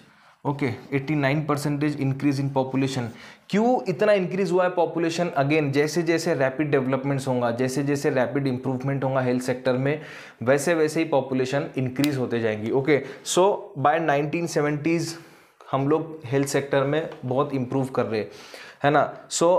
okay 89 percentage increase in population क्यों इतना इंक्रीज हुआ है पॉपुलेशन अगेन जैसे जैसे रैपिड डेवलपमेंट्स होगा जैसे जैसे रैपिड इंप्रूवमेंट होगा हेल्थ सेक्टर में वैसे वैसे ही पॉपुलेशन इंक्रीज होते जाएंगी ओके सो बाय नाइनटीन हम लोग हेल्थ सेक्टर में बहुत इंप्रूव कर रहे हैं है ना सो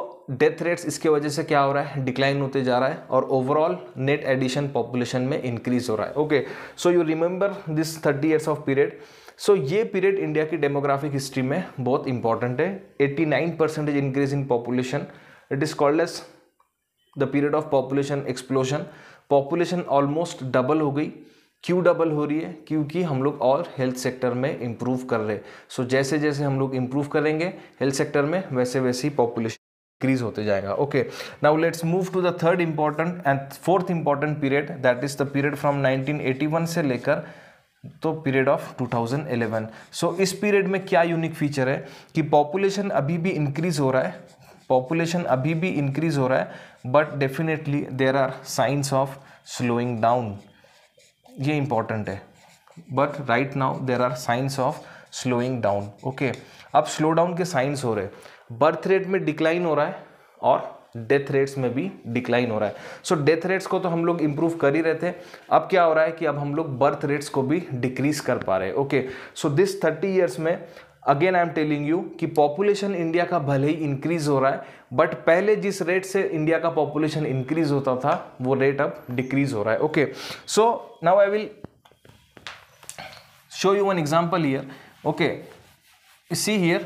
डेथ रेट्स इसके वजह से क्या हो रहा है डिक्लाइन होते जा रहा है और ओवरऑल नेट एडिशन पॉपुलेशन में इंक्रीज हो रहा है okay so you remember this thirty years of period so so, ये पीरियड इंडिया की डेमोग्राफिक हिस्ट्री में बहुत इंपॉर्टेंट है 89 percentage increase in population it is called as the period of population explosion population almost double हो गई क्यों डबल हो रही है क्योंकि हम लोग और हेल्थ सेक्टर में इम्प्रूव कर रहे हैं so, सो जैसे जैसे हम लोग इम्प्रूव करेंगे हेल्थ सेक्टर में वैसे वैसे ही पॉपुलेशन इंक्रीज होते जाएगा okay now let's move to the third important and fourth important period that is the period from 1981 से लेकर तो पीरियड ऑफ 2011 सो so, इस पीरियड में क्या यूनिक फीचर है कि पॉपुलेशन अभी भी इंक्रीज हो रहा है पॉपुलेशन अभी भी इंक्रीज हो रहा है but definitely there are signs of slowing down ये इंपॉर्टेंट है but right now there are signs of slowing down okay अब स्लो डाउन के साइंस हो रहे बर्थ रेट में डिक्लाइन हो रहा है और डेथ रेट्स में भी डिक्लाइन हो रहा है सो डेथ रेट्स को तो हम लोग इम्प्रूव कर ही रहे थे अब क्या हो रहा है कि अब हम लोग बर्थ रेट्स को भी डिक्रीज कर पा रहे हैं okay so this thirty years में again I am telling you कि पॉपुलेशन इंडिया का भले ही इंक्रीज हो रहा है बट पहले जिस रेट से इंडिया का पॉपुलेशन इंक्रीज होता था वो रेट अब डिक्रीज हो रहा है okay so now I will show you one example here okay see here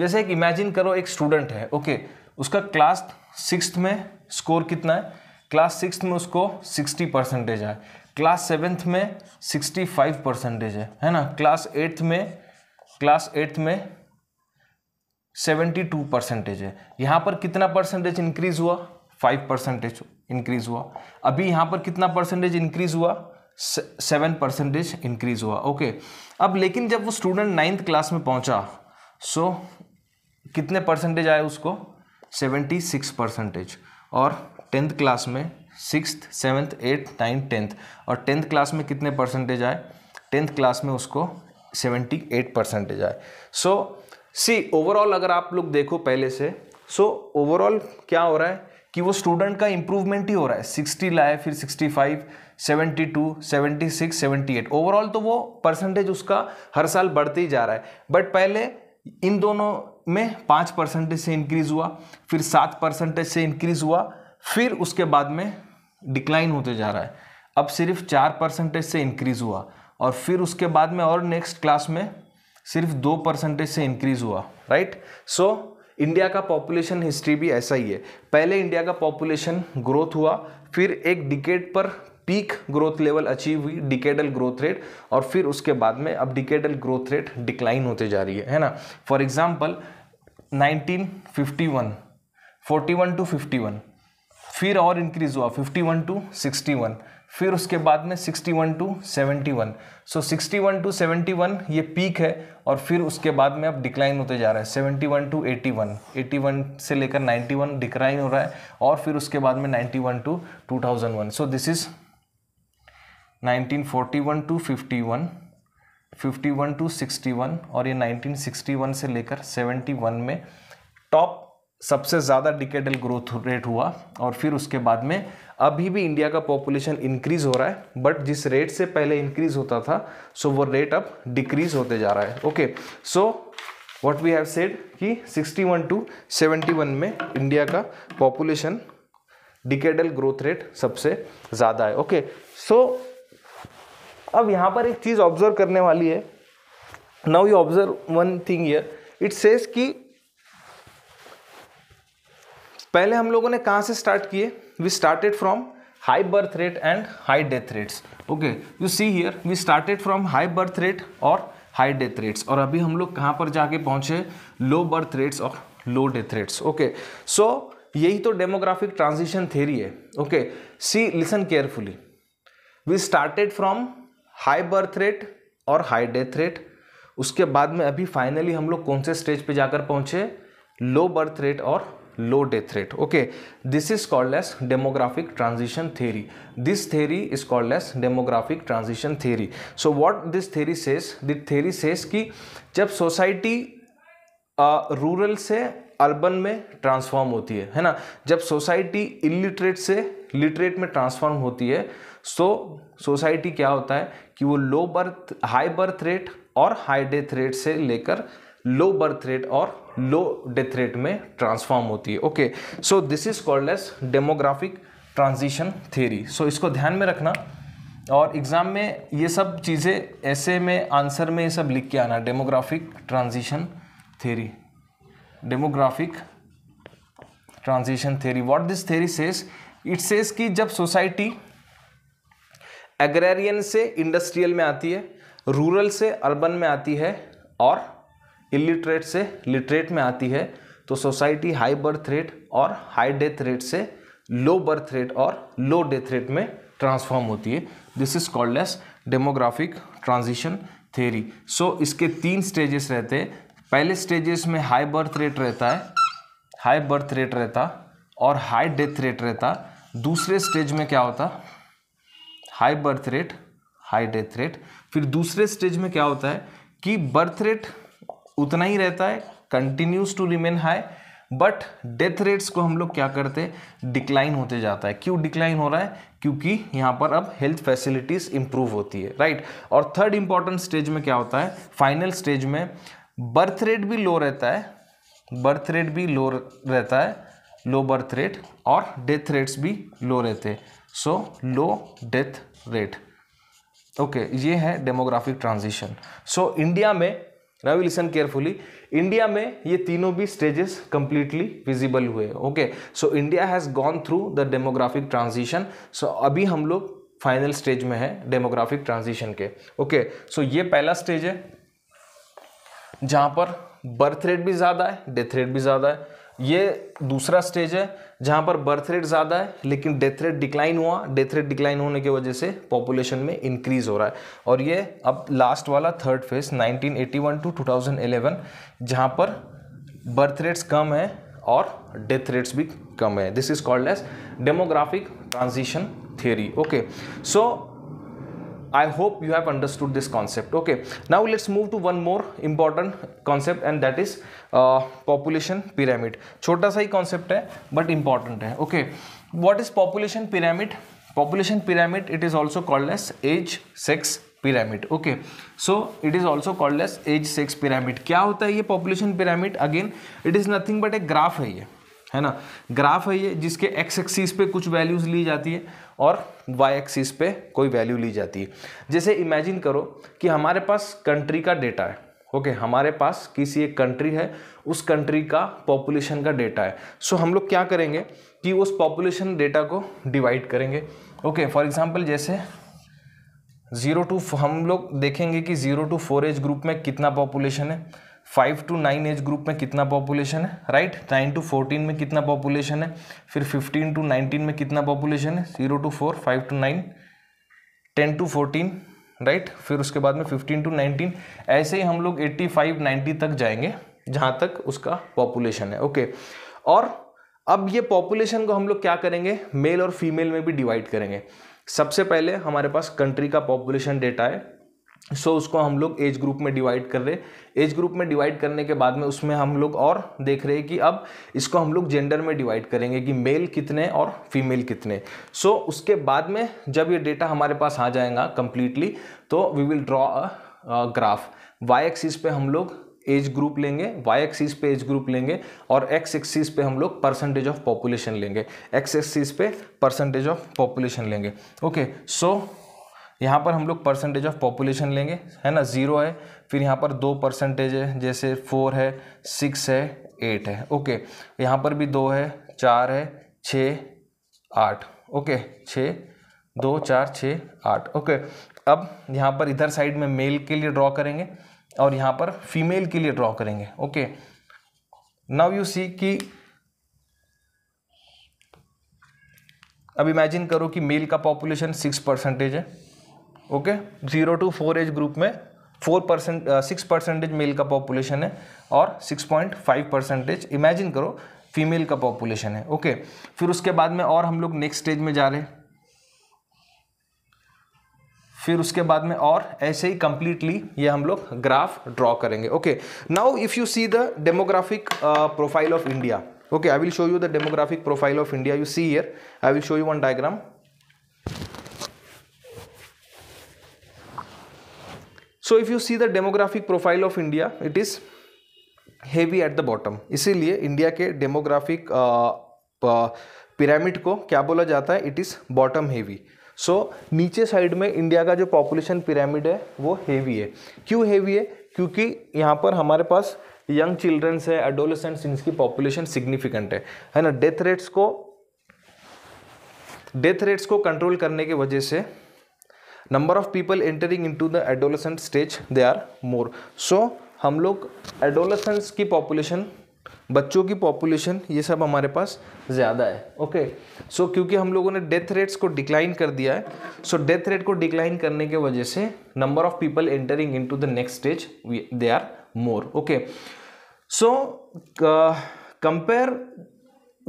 जैसे एक इमेजिन करो एक स्टूडेंट है ओके उसका क्लास सिक्स में स्कोर कितना है क्लास सिक्स में उसको सिक्सटी परसेंटेज है क्लास सेवेंथ में सिक्सटी फाइव परसेंटेज है है ना क्लास एट्थ में क्लास एट्थ में सेवेंटी टू परसेंटेज है यहाँ पर कितना परसेंटेज इंक्रीज हुआ फाइव परसेंटेज इंक्रीज हुआ अभी यहाँ पर कितना परसेंटेज इंक्रीज हुआ सेवन परसेंटेज इंक्रीज हुआ ओके अब लेकिन जब वो स्टूडेंट नाइन्थ क्लास में पहुँचा सो so, कितने परसेंटेज आए उसको सेवेंटी सिक्स परसेंटेज और टेंथ क्लास में six seventh eighth ninth tenth और टेंथ क्लास में कितने परसेंटेज आए टेंथ क्लास में उसको सेवेंटी एट परसेंटेज आए सो सी ओवरऑल अगर आप लोग देखो पहले से सो so, ओवरऑल क्या हो रहा है कि वो स्टूडेंट का इम्प्रूवमेंट ही हो रहा है सिक्सटी लाए फिर sixty five seventy two seventy six seventy eight overall तो वो परसेंटेज उसका हर साल बढ़ते ही जा रहा है बट पहले इन दोनों में पाँच परसेंटेज से इंक्रीज़ हुआ फिर सात परसेंटेज से इंक्रीज़ हुआ फिर उसके बाद में डिक्लाइन होते जा रहा है अब सिर्फ चार परसेंटेज से इंक्रीज़ हुआ और फिर उसके बाद में और नेक्स्ट क्लास में सिर्फ दो परसेंटेज से इंक्रीज़ हुआ राइट सो इंडिया का पॉपुलेशन हिस्ट्री भी ऐसा ही है पहले इंडिया का पॉपुलेशन ग्रोथ हुआ फिर एक डिकेट पर पीक ग्रोथ लेवल अचीव हुई डिकेडल ग्रोथ रेट और फिर उसके बाद में अब डिकेडल ग्रोथ रेट डिक्लाइन होते जा रही है है ना फॉर एग्जाम्पल 1951 41 टू 51 फिर और इंक्रीज हुआ 51 टू 61 फिर उसके बाद में 61 टू 71 सो so, 61 टू 71 ये पीक है और फिर उसके बाद में अब डिक्लाइन होते जा रहा है 71 टू 81 81 से लेकर 91 डिक्लाइन हो रहा है और फिर उसके बाद में 91 to 2001 so this is 1941 to 51, 51 to 61 और ये 1961 से लेकर 71 में टॉप सबसे ज़्यादा डिकेडल ग्रोथ रेट हुआ और फिर उसके बाद में अभी भी इंडिया का पॉपुलेशन इंक्रीज हो रहा है बट जिस रेट से पहले इंक्रीज होता था सो वो रेट अब डिक्रीज होते जा रहा है okay so what we have said कि 61 टू 71 में इंडिया का पॉपुलेशन डिकेडल ग्रोथ रेट सबसे ज़्यादा है ओके सो अब यहाँ पर एक चीज़ ऑब्जर्व करने वाली है now you observe one thing here it says कि पहले हम लोगों ने कहाँ से स्टार्ट किए we started from high birth rate and high death rates okay you see here we started from high birth rate और हाई डेथ रेट्स और अभी हम लोग कहाँ पर जाके पहुँचे लो बर्थ रेट्स और low death rates okay so यही तो डेमोग्राफिक ट्रांजिशन थेरी है okay see listen carefully we started from high birth rate और हाई डेथ रेट उसके बाद में अभी फाइनली हम लोग कौन से स्टेज पे जाकर पहुंचे लो बर्थ रेट और low death rate okay this is called as demographic transition theory this theory is called as demographic transition theory so what this theory says this theory says कि जब सोसाइटी रूरल से अर्बन में ट्रांसफॉर्म होती है है ना जब सोसाइटी इलिटरेट से लिटरेट में ट्रांसफॉर्म होती है सो so, सोसाइटी क्या होता है कि वो low birth high birth rate और हाई डेथ रेट से लेकर लो बर्थ रेट और लो डेथ रेट में ट्रांसफॉर्म होती है okay so this is called as demographic transition theory so इसको ध्यान में रखना और एग्ज़ाम में ये सब चीज़ें ऐसे में आंसर में ये सब लिख के आना demographic transition theory demographic transition theory what this theory says it says कि जब सोसाइटी एग्रेरियन से इंडस्ट्रियल में आती है रूरल से अर्बन में आती है और इलिटरेट से लिटरेट में आती है तो सोसाइटी हाई बर्थ रेट और हाई डेथ रेट से लो बर्थ रेट और लो डेथ रेट में ट्रांसफॉर्म होती है this is called as demographic transition theory so इसके तीन स्टेजेस रहते हैं पहले स्टेजेस में हाई बर्थ रेट रहता है हाई बर्थ रेट रहता और हाई डेथ रेट रहता दूसरे स्टेज में क्या होता high birth rate high death rate फिर दूसरे स्टेज में क्या होता है कि बर्थ रेट उतना ही रहता है continues to remain high but death rates को हम लोग क्या करते हैं डिक्लाइन होते जाता है क्यों डिक्लाइन हो रहा है क्योंकि यहाँ पर अब हेल्थ फैसिलिटीज़ इम्प्रूव होती है राइट और थर्ड इम्पॉर्टेंट स्टेज में क्या होता है फाइनल स्टेज में बर्थ रेट भी लो रहता है बर्थ रेट भी लो रहता है लो बर्थ रेट और डेथ रेट्स भी लो रहते हैं so low death rate okay ये है डेमोग्राफिक ट्रांजिशन सो इंडिया में नाउ लिसन केयरफुली इंडिया में ये तीनों भी स्टेजेस कंप्लीटली विजिबल हुए okay so India has gone through the demographic transition so अभी हम लोग फाइनल स्टेज में है डेमोग्राफिक ट्रांजिशन के ओके okay, सो so ये पहला स्टेज है जहाँ पर बर्थ रेट भी ज़्यादा है डेथ रेट भी ज़्यादा है ये दूसरा स्टेज है जहाँ पर बर्थ रेट ज़्यादा है लेकिन डेथ रेट डिक्लाइन हुआ डेथ रेट डिक्लाइन होने की वजह से पॉपुलेशन में इंक्रीज हो रहा है और ये अब लास्ट वाला थर्ड फेज 1981 टू 2011 जहाँ पर बर्थ रेट्स कम है और डेथ रेट्स भी कम है this is called as demographic transition theory okay so I hope you have understood this concept. Okay, now let's move to one more important concept and that is population pyramid. छोटा सा ही concept है but important है. Okay, what is population pyramid? Population pyramid it is also called as age, sex, pyramid okay so it is also called age age sex pyramid क्या होता है ये population pyramid again it is nothing but a graph है ये है ना ग्राफ है ये जिसके एक्स एक्सीस पे कुछ वैल्यूज़ ली जाती है और वाई एक्सिस पे कोई वैल्यू ली जाती है जैसे इमेजिन करो कि हमारे पास कंट्री का डेटा है ओके okay, हमारे पास किसी एक कंट्री है उस कंट्री का पॉपुलेशन का डेटा है सो so, हम लोग क्या करेंगे कि उस पॉपुलेशन डेटा को डिवाइड करेंगे ओके फॉर एग्जांपल जैसे ज़ीरो टू हम लोग देखेंगे कि zero to four age group में कितना पॉपुलेशन है five to nine age group में कितना पॉपुलेशन है राइट नाइन टू फोर्टीन में कितना पॉपुलेशन है फिर फिफ्टीन टू नाइनटीन में कितना पॉपुलेशन है zero to four five to nine ten to fourteen right फिर उसके बाद में फिफ्टीन टू नाइनटीन ऐसे ही हम लोग एट्टी फाइव नाइन्टी तक जाएंगे जहाँ तक उसका पॉपुलेशन है ओके और अब ये पॉपुलेशन को हम लोग क्या करेंगे मेल और फीमेल में भी डिवाइड करेंगे सबसे पहले हमारे पास कंट्री का पॉपुलेशन डेटा है सो so, उसको हम लोग एज ग्रुप में डिवाइड कर रहे एज ग्रुप में डिवाइड करने के बाद में उसमें हम लोग और देख रहे हैं कि अब इसको हम लोग जेंडर में डिवाइड करेंगे कि मेल कितने और फीमेल कितने सो so, उसके बाद में जब ये डेटा हमारे पास आ जाएगा कम्प्लीटली तो we will draw a graph Y axis पे हम लोग एज ग्रुप लेंगे वाई एक्सिस पे एज ग्रुप लेंगे और एक्स एक्सिस पे हम लोग परसेंटेज ऑफ पॉपुलेशन लेंगे एक्स एक्सिस पे परसेंटेज ऑफ पॉपुलेशन लेंगे ओके okay, सो so, यहाँ पर हम लोग परसेंटेज ऑफ पॉपुलेशन लेंगे है ना ज़ीरो है फिर यहाँ पर दो परसेंटेज है जैसे फोर है सिक्स है एट है ओके यहाँ पर भी दो है चार है छः आठ ओके छः दो चार छः आठ ओके अब यहाँ पर इधर साइड में मेल के लिए ड्रॉ करेंगे और यहाँ पर फीमेल के लिए ड्रॉ करेंगे ओके नाउ यू सी कि अब इमेजिन करो कि मेल का पॉपुलेशन सिक्स परसेंटेज है okay zero to four age group में four percent six percentage male का पॉपुलेशन है और six point five percentage imagine करो फीमेल का पॉपुलेशन है ओके okay. फिर उसके बाद में और हम लोग नेक्स्ट स्टेज में जा रहे फिर उसके बाद में और ऐसे ही कंप्लीटली ये हम लोग ग्राफ ड्रॉ करेंगे okay now if you see the demographic profile of India okay I will show you the demographic profile of India you see here I will show you one diagram so if you see the demographic profile of India it is heavy at the bottom इसीलिए इंडिया के डेमोग्राफिक पिरामिड को क्या बोला जाता है it is bottom heavy so नीचे साइड में इंडिया का जो पॉपुलेशन पिरामिड है वो हेवी है क्यों हेवी है क्योंकि यहाँ पर हमारे पास यंग चिल्ड्रंस है एडोलेसेंट्स इनकी पॉपुलेशन सिग्निफिकेंट है है ना डेथ रेट्स को डेथ रेट्स को कंट्रोल करने की वजह से number of people entering in to the adolescent stage they are more so हम लोग एडोलसेंट्स की पॉपुलेशन बच्चों की पॉपुलेशन ये सब हमारे पास ज़्यादा है ओके सो क्योंकि हम लोगों ने डेथ रेट्स को डिक्लाइन कर दिया है सो डेथ रेट को डिक्लाइन करने के वजह से number of people entering in to the next stage they are more okay so compare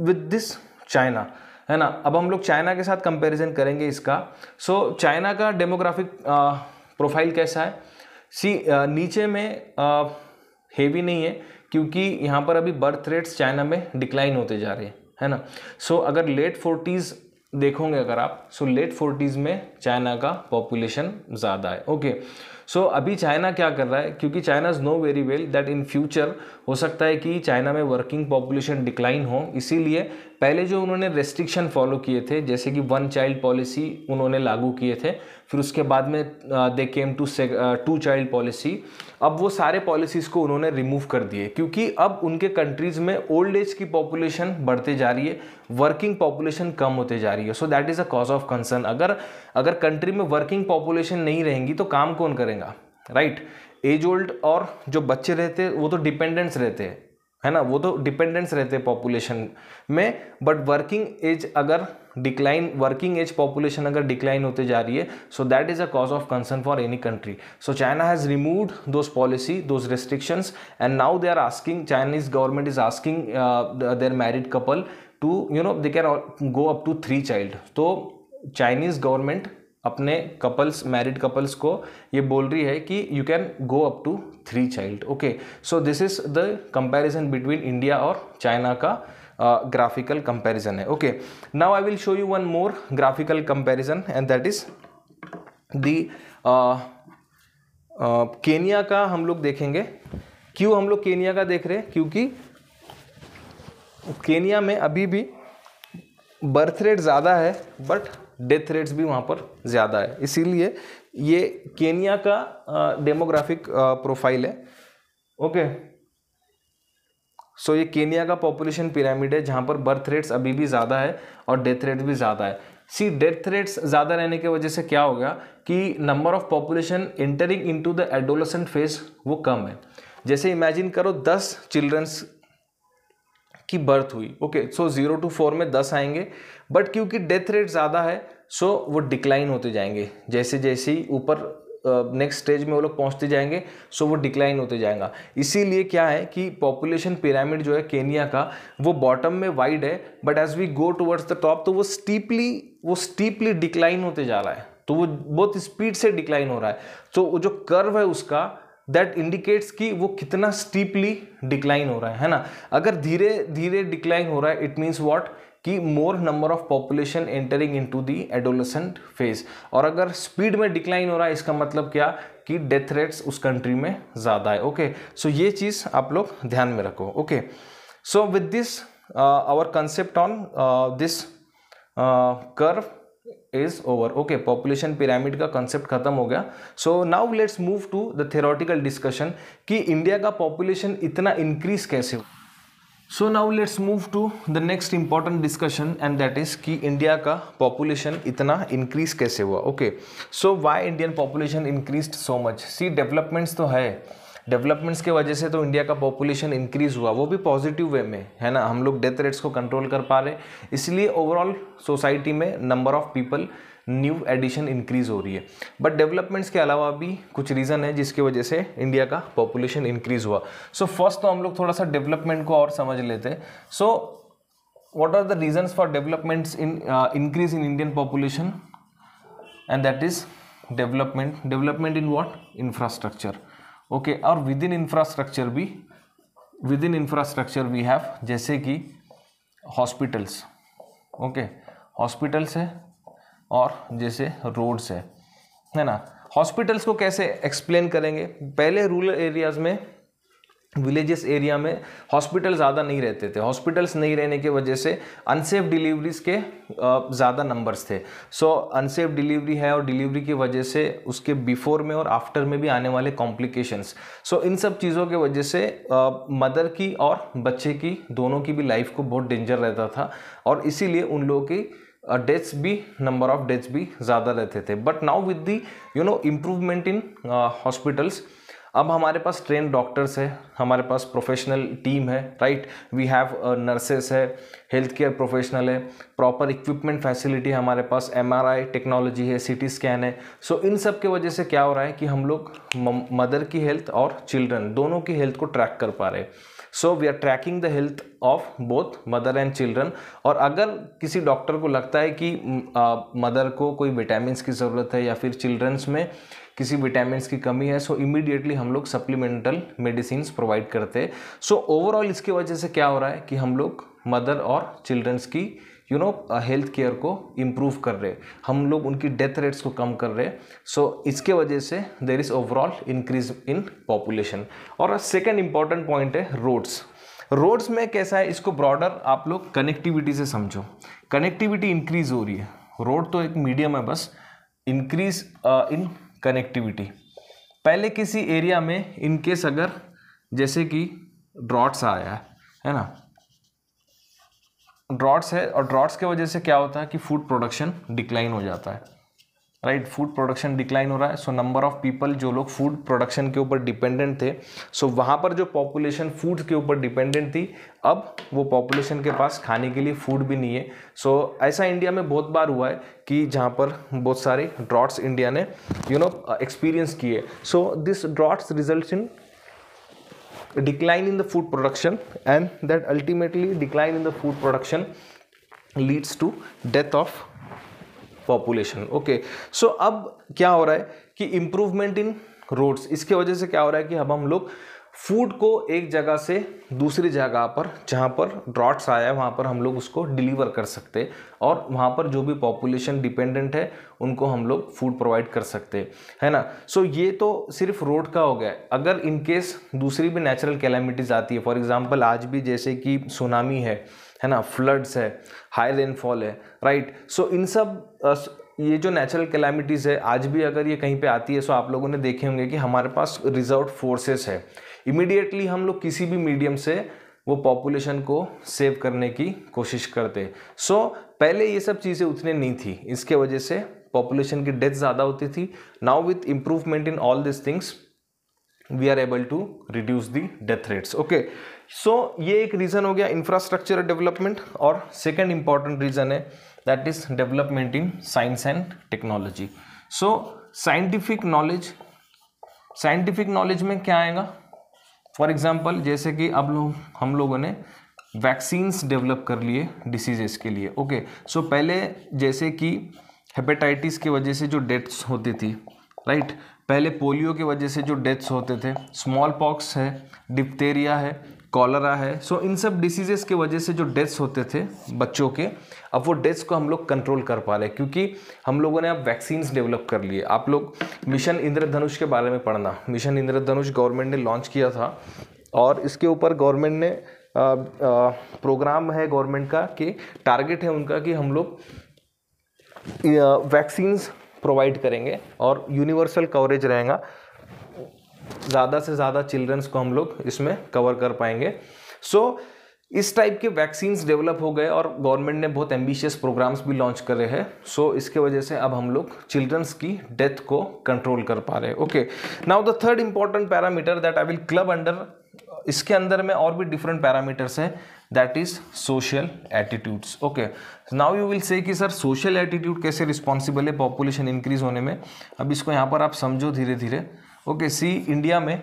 with this China है ना अब हम लोग चाइना के साथ कंपैरिजन करेंगे इसका सो so, चाइना का डेमोग्राफिक प्रोफाइल कैसा है सी नीचे में आ, हेवी नहीं है क्योंकि यहाँ पर अभी बर्थ रेट्स चाइना में डिक्लाइन होते जा रहे हैं है ना सो so, अगर लेट फोर्टीज़ देखोगे अगर आप सो लेट फोर्टीज़ में चाइना का पॉपुलेशन ज़्यादा है ओके सो अभी चाइना क्या कर रहा है क्योंकि China is know very well that in future हो सकता है कि चाइना में वर्किंग पॉपुलेशन डिक्लाइन हो इसीलिए पहले जो उन्होंने रेस्ट्रिक्शन फॉलो किए थे जैसे कि वन चाइल्ड पॉलिसी उन्होंने लागू किए थे फिर उसके बाद में they came to say two child policy अब वो सारे पॉलिसीज़ को उन्होंने रिमूव कर दिए क्योंकि अब उनके कंट्रीज़ में ओल्ड एज की पॉपुलेशन बढ़ते जा रही है वर्किंग पॉपुलेशन कम होते जा रही है so that is a cause of concern अगर अगर कंट्री में वर्किंग पॉपुलेशन नहीं रहेंगी तो काम कौन करेगा राइट एज ओल्ड और जो बच्चे रहते वो तो डिपेंडेंट्स रहते हैं है ना वो तो डिपेंडेंस रहते हैं पॉपुलेशन में बट वर्किंग एज अगर डिक्लाइन वर्किंग एज पॉपुलेशन अगर डिक्लाइन होते जा रही है so that is a cause of concern for any country so China has remove those policy those restrictions and now they are asking Chinese government is asking their married couple to you know they can go up to three child तो चाइनीज गवर्नमेंट अपने कपल्स मैरिड कपल्स को ये बोल रही है कि you can go up to three child okay so this is the comparison between India और चाइना का ग्राफिकल uh, कंपैरिजन है okay now I will show you one more graphical comparison and that is the Kenya का हम लोग देखेंगे क्यों हम लोग केनिया का देख रहे हैं क्योंकि केनिया में अभी भी बर्थ रेट ज़्यादा है बट डेथ रेट्स भी वहाँ पर ज़्यादा है इसीलिए ये केनिया का डेमोग्राफिक प्रोफाइल है ओके सो ये केनिया का पॉपुलेशन पिरामिड है जहाँ पर बर्थ रेट्स अभी भी ज़्यादा है और डेथ रेट भी ज़्यादा है सी डेथ रेट्स ज़्यादा रहने की वजह से क्या हो गया कि number of population entering into the adolescent phase वो कम है जैसे इमेजिन करो दस चिल्ड्रंस की बर्थ हुई okay so zero to four में दस आएंगे बट क्योंकि डेथ रेट ज़्यादा है सो वो डिक्लाइन होते जाएंगे जैसे जैसे ही ऊपर नेक्स्ट स्टेज में वो लोग पहुंचते जाएंगे सो वो डिक्लाइन होते जाएगा इसीलिए क्या है कि पॉपुलेशन पिरामिड जो है केनिया का वो बॉटम में वाइड है but as we go towards the top तो वो स्टीपली वो स्टीपली डिक्लाइन होते जा रहा है तो वो बहुत स्पीड से डिक्लाइन हो रहा है तो वो जो कर्व है उसका दैट इंडिकेट्स कि वो कितना स्टीपली डिक्लाइन हो रहा है है ना अगर धीरे धीरे डिक्लाइन हो रहा है इट मीन्स वॉट कि more number of population entering to the adolescent phase और अगर स्पीड में डिक्लाइन हो रहा है इसका मतलब क्या कि डेथ रेट्स उस कंट्री में ज़्यादा है ओके सो ये चीज़ आप लोग ध्यान में रखो okay so with this our concept on this curve is over okay population pyramid का कंसेप्ट खत्म हो गया so now let's move to the theoretical discussion कि इंडिया का पॉपुलेशन इतना इंक्रीज कैसे हुआ so now let's move to the next important discussion and that is कि इंडिया का पॉपुलेशन इतना इंक्रीज कैसे हुआ okay so why Indian population increase so much see developments तो है डेवलपमेंट्स के वजह से तो इंडिया का पॉपुलेशन इंक्रीज़ हुआ वो भी पॉजिटिव वे में है ना हम लोग डेथ रेट्स को कंट्रोल कर पा रहे इसलिए ओवरऑल सोसाइटी में number of people new addition increase हो रही है बट डेवलपमेंट्स के अलावा भी कुछ रीज़न है जिसकी वजह से इंडिया का पॉपुलेशन इंक्रीज़ हुआ सो so, फर्स्ट तो हम लोग थोड़ा सा डेवलपमेंट को और समझ लेते हैं so what are the reason for developments in increase in Indian population and that is development development in what infrastructure okay और विद इन इंफ्रास्ट्रक्चर भी with in infrastructure we have जैसे कि हॉस्पिटल्स ओके हॉस्पिटल्स है और जैसे रोड्स है है ना हॉस्पिटल्स को कैसे एक्सप्लेन करेंगे पहले रूरल एरियाज़ में विलेजेस एरिया में हॉस्पिटल ज़्यादा नहीं रहते थे हॉस्पिटल्स नहीं रहने की वजह से अनसेफ डिलीवरीज के ज़्यादा नंबर्स थे सो अनसेफ डिलीवरी है और डिलीवरी की वजह से उसके बिफोर में और आफ्टर में भी आने वाले कॉम्प्लिकेशंस सो इन सब चीज़ों के वजह से मदर की और बच्चे की दोनों की भी लाइफ को बहुत डेंजर रहता था और इसीलिए उन लोगों की डेथ्स भी नंबर ऑफ डेथ्स भी ज़्यादा रहते थे but now with the you know improvement in hospitals अब हमारे पास ट्रेन डॉक्टर्स है हमारे पास प्रोफेशनल टीम है राइट वी हैव नर्सेस है हेल्थ केयर प्रोफेशनल है प्रॉपर इक्विपमेंट फैसिलिटी हमारे पास आई टेक्नोलॉजी है टी स्कैन है सो so, इन सब के वजह से क्या हो रहा है कि हम लोग मदर की हेल्थ और चिल्ड्रन दोनों की हेल्थ को ट्रैक कर पा रहे हैं so we are tracking the health of both mother and children और अगर किसी डॉक्टर को लगता है कि मदर uh, को कोई विटामिन की ज़रूरत है या फिर चिल्ड्रंस में किसी विटामिन की कमी है सो इमिडिएटली इमीडिएटली हम लोग सप्लीमेंटल मेडिसिन प्रोवाइड करते हैं सो ओवरऑल इसकी वजह से क्या हो रहा है कि हम लोग मदर और चिल्ड्रंस की यू नो हेल्थ केयर को इम्प्रूव कर रहे हम लोग उनकी डेथ रेट्स को कम कर रहे हैं सो so, इसके वजह से there is overall increase in population और सेकेंड इंपॉर्टेंट पॉइंट है रोड्स रोड्स में कैसा है इसको ब्रॉडर आप लोग कनेक्टिविटी से समझो कनेक्टिविटी इंक्रीज हो रही है रोड तो एक मीडियम है बस इंक्रीज इन कनेक्टिविटी पहले किसी एरिया में इनकेस अगर जैसे कि ड्रॉट्स आया है है ना ड्रॉट्स है और ड्रॉट्स के वजह से क्या होता है कि फूड प्रोडक्शन डिक्लाइन हो जाता है राइट फूड प्रोडक्शन डिक्लाइन हो रहा है सो नंबर ऑफ पीपल जो लोग फूड प्रोडक्शन के ऊपर डिपेंडेंट थे सो so वहाँ पर जो पॉपुलेशन फूड के ऊपर डिपेंडेंट थी अब वो पॉपुलेशन के पास खाने के लिए फूड भी नहीं है सो so, ऐसा इंडिया में बहुत बार हुआ है कि जहाँ पर बहुत सारे ड्रॉट्स इंडिया ने यू नो एक्सपीरियंस किए so this droughts result in decline in the food production and that ultimately decline in the food production leads to death of population okay so अब क्या हो रहा है कि इम्प्रूवमेंट इन रोड्स इसके वजह से क्या हो रहा है कि अब हम लोग फूड को एक जगह से दूसरी जगह पर जहाँ पर ड्रॉट्स आया है वहाँ पर हम लोग उसको डिलीवर कर सकते और वहाँ पर जो भी पॉपुलेशन डिपेंडेंट है उनको हम लोग फूड प्रोवाइड कर सकते है ना सो so, ये तो सिर्फ रोड का हो गया अगर इन केस दूसरी भी नेचुरल कैलामिटीज़ आती है फॉर एग्जांपल आज भी जैसे कि सुनामी है है ना फ्लड्स है हाई रेनफॉल है राइट सो so, इन सब ये जो नेचुरल कैलामिटीज़ है आज भी अगर ये कहीं पे आती है सो आप लोगों ने देखे होंगे कि हमारे पास रिजर्व फोर्सेस है इमीडिएटली हम लोग किसी भी मीडियम से वो पॉपुलेशन को सेव करने की कोशिश करते सो so, पहले ये सब चीज़ें उतने नहीं थी इसके वजह से पॉपुलेशन की डेथ ज़्यादा होती थी now with improvement in all this things we are able to reduce the death rates okay so ये एक रीज़न हो गया इंफ्रास्ट्रक्चर डेवलपमेंट और सेकेंड इंपॉर्टेंट रीज़न है that is development in science and technology so scientific knowledge scientific knowledge में क्या आएगा फॉर एग्जाम्पल जैसे कि अब लोग हम लोगों ने वैक्सीन्स डेवलप कर लिए डिसीजेस के लिए ओके okay. सो so, पहले जैसे कि हेपेटाइटिस की वजह से जो डेथ्स होती थी राइट right? पहले पोलियो की वजह से जो डेथ्स होते थे स्मॉल पॉक्स है डिप्टेरिया है कॉलरा है सो इन सब डिसीज़ेस के वजह से जो डेथ्स होते थे बच्चों के अब वो डेथ्स को हम लोग कंट्रोल कर पा रहे हैं क्योंकि हम लोगों ने अब वैक्सीन्स डेवलप कर लिए आप लोग मिशन इंद्रधनुष के बारे में पढ़ना मिशन इंद्रधनुष गवर्नमेंट ने लॉन्च किया था और इसके ऊपर गवर्नमेंट ने आ, आ, प्रोग्राम है गवर्नमेंट का कि टारगेट है उनका कि हम लोग वैक्सीन्स प्रोवाइड करेंगे और यूनिवर्सल कवरेज रहेगा ज़्यादा से ज़्यादा चिल्ड्रंस को हम लोग इसमें कवर कर पाएंगे सो so, इस टाइप के वैक्सीन्स डेवलप हो गए और गवर्नमेंट ने बहुत एम्बिशियस प्रोग्राम्स भी लॉन्च करे हैं सो so, इसके वजह से अब हम लोग चिल्ड्रंस की डेथ को कंट्रोल कर पा रहे हैं okay now the third important parameter that I will club under इसके अंदर में और भी डिफरेंट पैरामीटर्स हैं that is social attitudes okay now you will say कि सर सोशल एटीट्यूड कैसे रिस्पॉन्सिबल है पॉपुलेशन इंक्रीज होने में अब इसको यहाँ पर आप समझो धीरे धीरे ओके सी इंडिया में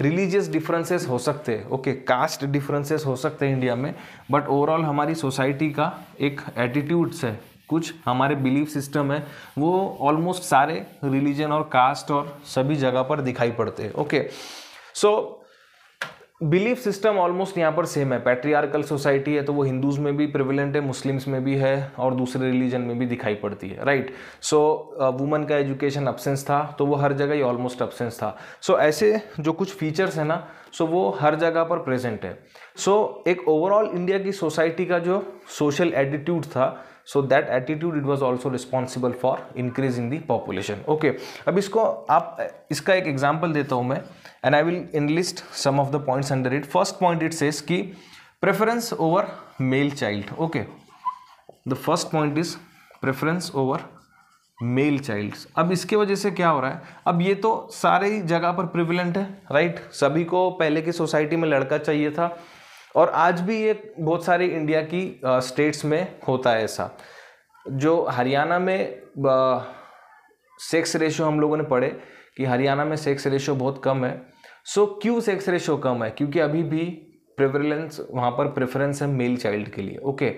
रिलीजियस डिफरेंसेस हो सकते हैं ओके कास्ट डिफरेंसेस हो सकते हैं इंडिया में बट ओवरऑल हमारी सोसाइटी का एक एटीट्यूड्स है कुछ हमारे बिलीफ सिस्टम है वो ऑलमोस्ट सारे रिलीजन और कास्ट और सभी जगह पर दिखाई पड़ते हैं okay so belief system almost यहाँ पर सेम है पैट्रियार्कल सोसाइटी है तो वो हिंदूज़ में भी प्रिविलेंट है मुस्लिम्स में भी है और दूसरे रिलीजन में भी दिखाई पड़ती है राइट सो वुमन का एजुकेशन अपसेंस था तो वो हर जगह ही ऑलमोस्ट अपसेंस था सो so, ऐसे जो कुछ फीचर्स हैं ना सो so वो हर जगह पर प्रेजेंट है सो so, एक ओवरऑल इंडिया की सोसाइटी का जो सोशल एटीट्यूड था so that attitude it was also responsible for increase in the population okay अब इसको आप इसका एक एग्जाम्पल देता हूँ मैं and I will enlist some of the points under it. First point it says ki preference over male child. Okay. The first point is preference over male childs अब इसके वजह से क्या हो रहा है अब ये तो सारे जगह पर प्रिविलेंट है राइट सभी को पहले की सोसाइटी में लड़का चाहिए था और आज भी ये बहुत सारी इंडिया की स्टेट्स में होता है ऐसा जो हरियाणा में सेक्स रेशो हम लोगों ने पढ़े कि हरियाणा में सेक्स रेशो बहुत कम है सो क्यों सेक्स रेशो कम है क्योंकि अभी भी प्रेवरेंस वहाँ पर प्रेफरेंस है मेल चाइल्ड के लिए ओके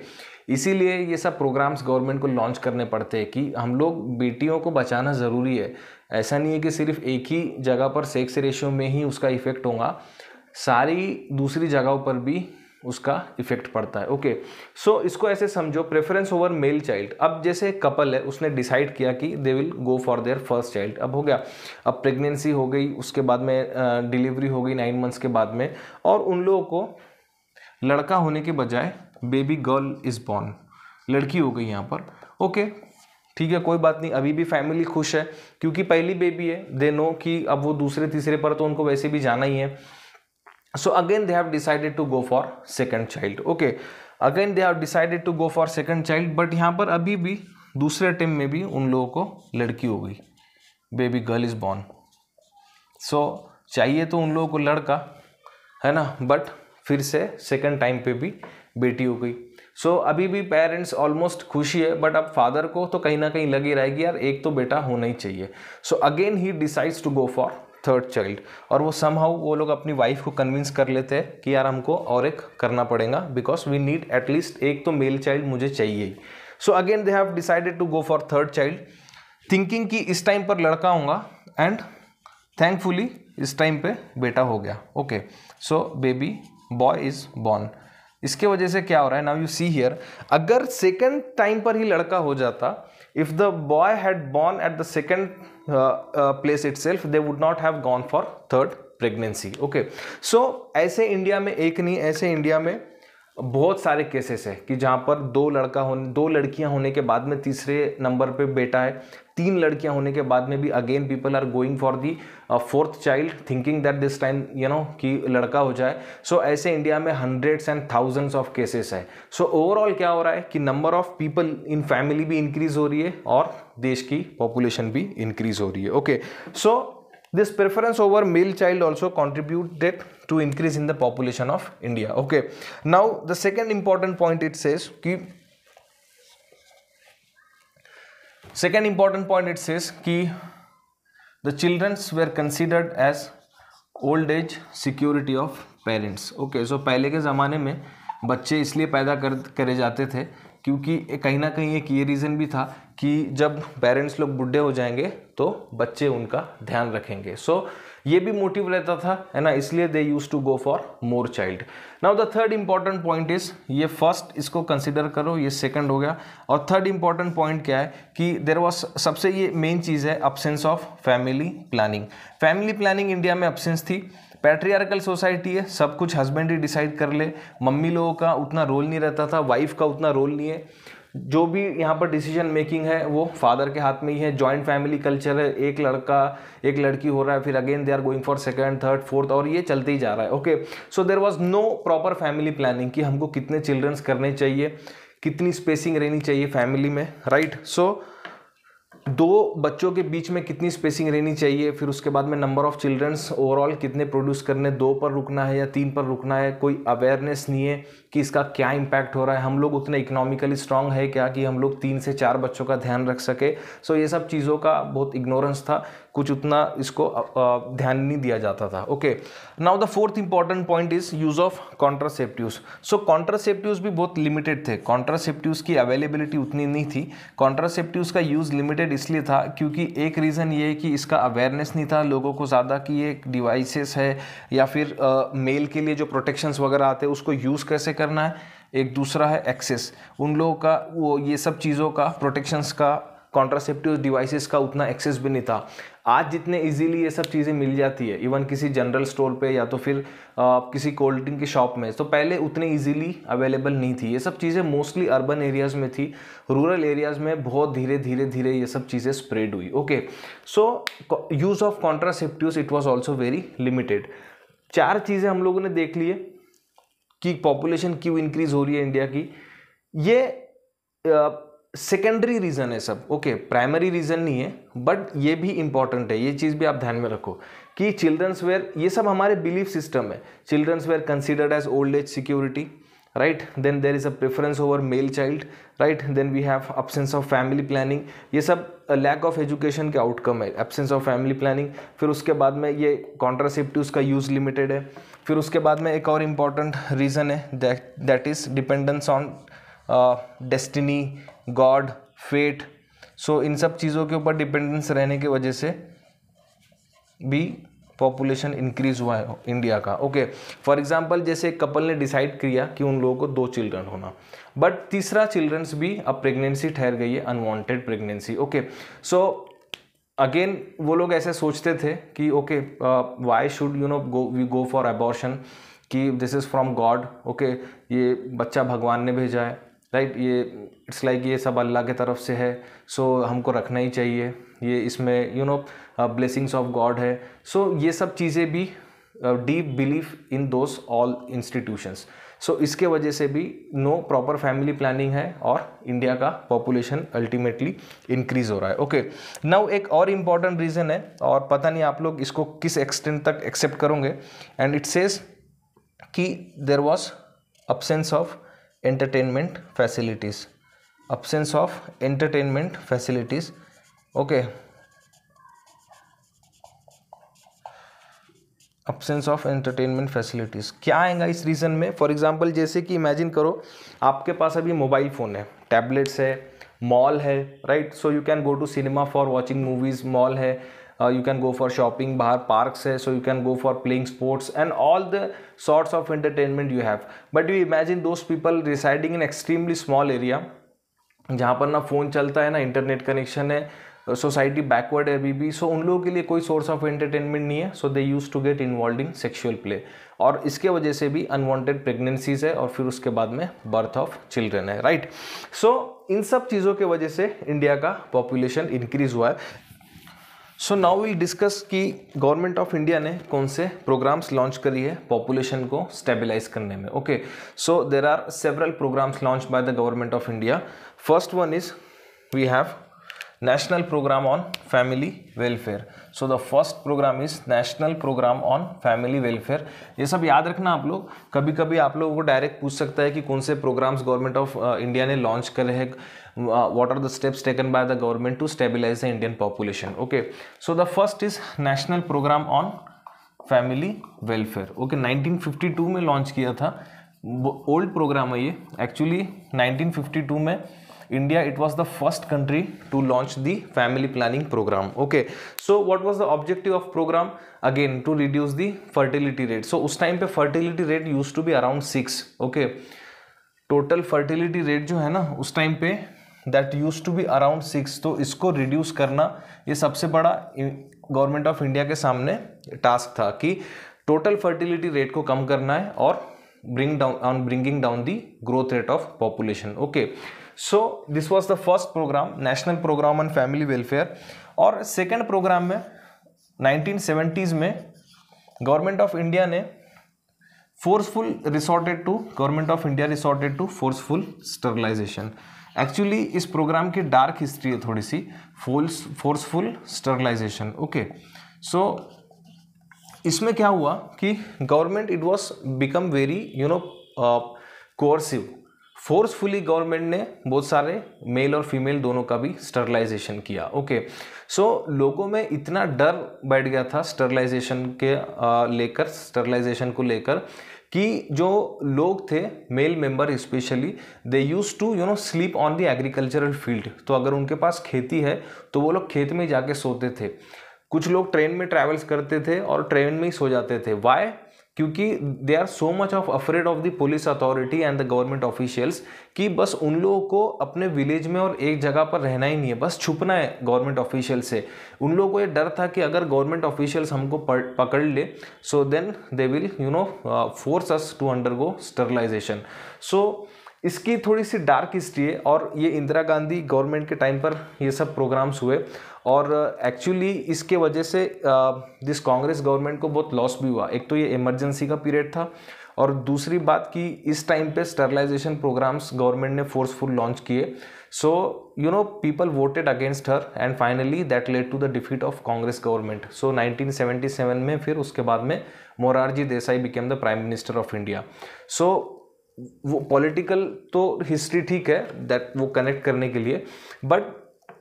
इसीलिए ये सब प्रोग्राम्स गवर्नमेंट को लॉन्च करने पड़ते हैं कि हम लोग बेटियों को बचाना ज़रूरी है ऐसा नहीं है कि सिर्फ एक ही जगह पर सेक्स रेशियो में ही उसका इफेक्ट होगा सारी दूसरी जगहों पर भी उसका इफेक्ट पड़ता है ओके okay. सो so, इसको ऐसे समझो प्रेफरेंस ओवर मेल चाइल्ड अब जैसे कपल है उसने डिसाइड किया कि they will go for their first child अब हो गया अब प्रेगनेंसी हो गई उसके बाद में डिलीवरी हो गई नाइन मंथ्स के बाद में और उन लोगों को लड़का होने के बजाय बेबी गर्ल इज़ बॉर्न लड़की हो गई यहाँ पर ओके okay. ठीक है कोई बात नहीं अभी भी फैमिली खुश है क्योंकि पहली बेबी है दे नो कि अब वो दूसरे तीसरे पर तो उनको वैसे भी जाना ही है so again they have decided to go for second child okay again they have decided to go for second child but यहाँ पर अभी भी दूसरे टीम में भी उन लोगों को लड़की हो गई baby girl is born so चाहिए तो उन लोगों को लड़का है ना बट फिर से सेकेंड टाइम पे भी बेटी हो गई सो so, अभी भी पेरेंट्स ऑलमोस्ट खुशी है बट अब फादर को तो कहीं ना कहीं लगी रहेगी यार एक तो बेटा होना ही चाहिए so again he decides to go for third child और वो समहाउ वो लोग अपनी वाइफ को कन्विंस कर लेते हैं कि यार हमको और एक करना पड़ेगा बिकॉज वी नीड एटलीस्ट एक तो मेल चाइल्ड मुझे चाहिए ही so again they have decided to go for third child thinking कि इस टाइम पर लड़का होगा एंड थैंकफुली इस टाइम पे बेटा हो गया okay so baby boy is born इसके वजह से क्या हो रहा है नाउ यू सी हियर अगर सेकेंड टाइम पर ही लड़का हो जाता if the boy had born at the second place itself they would not have gone for third pregnancy okay so ऐसे इंडिया में एक नहीं ऐसे इंडिया में बहुत सारे केसेस है कि जहाँ पर दो लड़का होने दो लड़कियाँ होने के बाद में तीसरे नंबर पे बेटा है तीन लड़कियां होने के बाद में भी again people are going for the fourth child thinking that this time you know कि लड़का हो जाए सो so, ऐसे इंडिया में hundreds and thousands of cases है सो so, ओवरऑल क्या हो रहा है कि number of people in family भी इंक्रीज हो रही है और देश की पॉपुलेशन भी इंक्रीज हो रही है okay so preference over male child also contribute contributed to increase in the population of India okay now the second important point it's says कि इंपॉर्टेंट पॉइंट point it कि the childrens they are considered as old age security of parents okay so पहले के ज़माने में बच्चे इसलिए पैदा कर करे जाते थे क्योंकि कहीं ना कहीं एक ये रीज़न भी था कि जब पेरेंट्स लोग बुढ़े हो जाएंगे तो बच्चे उनका ध्यान रखेंगे सो so, ये भी मोटिव रहता था है ना इसलिए they use to go for more child now the third important point is ये फर्स्ट इसको कंसिडर करो ये सेकंड हो गया और थर्ड इंपॉर्टेंट पॉइंट क्या है कि देर वॉज सबसे ये मेन चीज़ है absence of family planning family planning India में अपसेंस थी पैट्रियार्कल सोसाइटी है सब कुछ हस्बैंड ही डिसाइड कर ले मम्मी लोगों का उतना रोल नहीं रहता था वाइफ का उतना रोल नहीं है जो भी यहाँ पर डिसीजन मेकिंग है वो फादर के हाथ में ही है जॉइंट फैमिली कल्चर है एक लड़का एक लड़की हो रहा है फिर again they are going for second third fourth और ये चलते ही जा रहा है okay so there was no proper family planning कि हमको कितने चिल्ड्रंस करने चाहिए कितनी स्पेसिंग रहनी चाहिए फैमिली में राइट right? सो so, दो बच्चों के बीच में कितनी स्पेसिंग रहनी चाहिए फिर उसके बाद में नंबर ऑफ़ चिल्ड्रंस ओवरऑल कितने प्रोड्यूस करने दो पर रुकना है या तीन पर रुकना है कोई अवेयरनेस नहीं है कि इसका क्या इम्पैक्ट हो रहा है हम लोग उतने इकोनॉमिकली स्ट्रांग है क्या कि हम लोग तीन से चार बच्चों का ध्यान रख सके सो ये सब चीज़ों का बहुत इग्नोरेंस था कुछ उतना इसको ध्यान नहीं दिया जाता था okay now the fourth important point is use of contraceptive so contraceptive भी बहुत लिमिटेड थे कॉन्ट्रासेप्टिव की अवेलेबिलिटी उतनी नहीं थी कॉन्ट्रासेप्टिव का यूज़ लिमिटेड इसलिए था क्योंकि एक रीज़न ये कि इसका अवेयरनेस नहीं था लोगों को ज़्यादा कि ये डिवाइसेस है या फिर मेल के लिए जो प्रोटेक्शंस वगैरह आते हैं उसको यूज़ कैसे करना है एक दूसरा है एक्सेस उन लोगों का वो ये सब चीज़ों का प्रोटेक्शंस का कॉन्ट्रासेप्टिव डिवाइसेस का उतना एक्सेस भी नहीं था आज जितने इजीली ये सब चीज़ें मिल जाती है इवन किसी जनरल स्टोर पे या तो फिर आ, किसी कोल्ड ड्रिंक की शॉप में तो पहले उतने इजीली अवेलेबल नहीं थी ये सब चीज़ें मोस्टली अर्बन एरियाज़ में थी रूरल एरियाज़ में बहुत धीरे धीरे धीरे ये सब चीज़ें स्प्रेड हुई okay so use of contraceptive it was also very limited चार चीज़ें हम लोगों ने देख ली है कि पॉपुलेशन क्यों इंक्रीज़ हो रही है इंडिया की ये आ, सेकेंडरी रीज़न है सब ओके प्राइमरी रीज़न नहीं है बट ये भी इंपॉर्टेंट है ये चीज़ भी आप ध्यान में रखो कि चिल्ड्रंस वेयर ये सब हमारे बिलीफ सिस्टम है childrens were considered as old age security right then there is a preference over male child right then we have absence of family planning ये सब लैक ऑफ एजुकेशन के आउटकम है एब्सेंस ऑफ फैमिली प्लानिंग फिर उसके बाद में ये कॉन्ट्रासेप्टिव का यूज़ लिमिटेड है फिर उसके बाद में एक और इम्पॉर्टेंट रीज़न है that is dependence on destiny god fate so इन सब चीज़ों के ऊपर डिपेंडेंस रहने की वजह से भी पॉपुलेशन इंक्रीज हुआ है इंडिया का ओके फॉर एग्जाम्पल जैसे एक कपल ने डिसाइड किया कि उन लोगों को दो चिल्ड्रन होना बट तीसरा चिल्ड्रंस भी अब प्रेगनेंसी ठहर गई है unwanted pregnancy okay so again वो लोग ऐसे सोचते थे कि okay why should you know go we go for abortion कि this is from god okay ये बच्चा भगवान ने भेजा है राइट ये इट्स लाइक ये सब अल्लाह के तरफ से है सो so, हमको रखना ही चाहिए ये इसमें you know blessings of god है सो so, ये सब चीज़ें भी deep belief in those all institutions so इसके वजह से भी नो प्रॉपर फैमिली प्लानिंग है और इंडिया का पॉपुलेशन अल्टीमेटली इंक्रीज हो रहा है ओके okay. नाउ एक और इम्पॉर्टेंट रीज़न है और पता नहीं आप लोग इसको किस एक्सटेंट तक एक्सेप्ट करोगे एंड इट सेज कि there was absence of entertainment facilities absence of entertainment facilities okay absence of entertainment facilities क्या आएगा इस रीज़न में फॉर एग्जाम्पल जैसे कि इमेजिन करो आपके पास अभी मोबाइल फ़ोन है टैबलेट्स है मॉल है right so you can go to cinema for watching movies mall है you can go for shopping बाहर पार्कस है so you can go for playing sports and all the sorts of entertainment you have but you imagine those people residing in extremely small area जहाँ पर ना फ़ोन चलता है ना इंटरनेट कनेक्शन है सोसाइटी बैकवर्ड है अभी भी सो उन लोगों के लिए कोई सोर्स ऑफ एंटरटेनमेंट नहीं है so they use to get involve in sexual play और इसके वजह से भी अनवांटेड प्रेगनेंसीज है और फिर उसके बाद में बर्थ ऑफ चिल्ड्रन है राइट right? सो so, इन सब चीज़ों के वजह से इंडिया का पॉपुलेशन इंक्रीज़ हुआ है सो नाउ विल डिस्कस कि गवर्नमेंट ऑफ इंडिया ने कौन से प्रोग्राम्स लॉन्च करी है पॉपुलेशन को स्टेबलाइज करने में okay so there are several programs launch by the government of India first one is we have National Program on Family Welfare. So the first program is National Program on Family Welfare. ये सब याद रखना आप लोग कभी कभी आप लोगों को डायरेक्ट पूछ सकता है कि कौन से प्रोग्राम्स गवर्नमेंट ऑफ इंडिया ने लॉन्च करे हैं what are the steps taken by the government to stabilise the Indian population okay so the first is national programme on family welfare okay nineteen fifty two में लॉन्च किया था ओल्ड प्रोग्राम है ये एक्चुअली नाइनटीन फिफ्टी टू में India it was the first country to launch the family planning programme okay so what was the objective of programme again to reduce the fertility rate so उस टाइम पे fertility rate used to be around six okay total fertility rate जो है ना उस टाइम पे that used to be around six तो इसको रिड्यूस करना ये सबसे बड़ा गवर्नमेंट ऑफ इंडिया के सामने टास्क था कि टोटल फर्टिलिटी रेट को कम करना है और bring down on bringing down the growth rate of population okay so this was the first programme national programme on family welfare और सेकेंड प्रोग्राम में सेवेंटीज़ में गवर्नमेंट ऑफ इंडिया ने forceful resorted to government of India resorted to forceful sterilisation actually इस प्रोग्राम की डार्क हिस्ट्री है थोड़ी सी फोल्स फोर्सफुल स्टरलाइजेशन ओके सो इसमें क्या हुआ कि government it was become very you know coercive forcefully government ने बहुत सारे मेल और फीमेल दोनों का भी स्टरलाइजेशन किया ओके सो so, लोगों में इतना डर बैठ गया था स्टरलाइजेशन के लेकर स्टरलाइजेशन को लेकर कि जो लोग थे male member specially they use to you know sleep on the agricultural field तो अगर उनके पास खेती है तो वो लोग खेत में जाके सोते थे कुछ लोग ट्रेन में ट्रैवल्स करते थे और ट्रेन में ही सो जाते थे वाई क्योंकि they are so much of afraid of the police authority and the government officials कि बस उन लोगों को अपने विलेज में और एक जगह पर रहना ही नहीं है बस छुपना है गवर्नमेंट ऑफिशियल से उन लोगों को ये डर था कि अगर गवर्नमेंट ऑफिशियल्स हमको पकड़ ले so then they will you know force us to undergo sterilisation so इसकी थोड़ी सी डार्क हिस्ट्री है और ये इंदिरा गांधी गवर्नमेंट के टाइम पर ये सब प्रोग्राम्स हुए और एक्चुअली इसके वजह से दिस कांग्रेस गवर्नमेंट को बहुत लॉस भी हुआ एक तो ये इमरजेंसी का पीरियड था और दूसरी बात कि इस टाइम पे स्टरलाइजेशन प्रोग्राम्स गवर्नमेंट ने फोर्सफुल लॉन्च किए so you know people voted against her and finally that led to the defeat of Congress government so 1977 में फिर उसके बाद में Morarji Desai became the prime minister of India so वो पॉलिटिकल तो हिस्ट्री ठीक है दैट वो कनेक्ट करने के लिए बट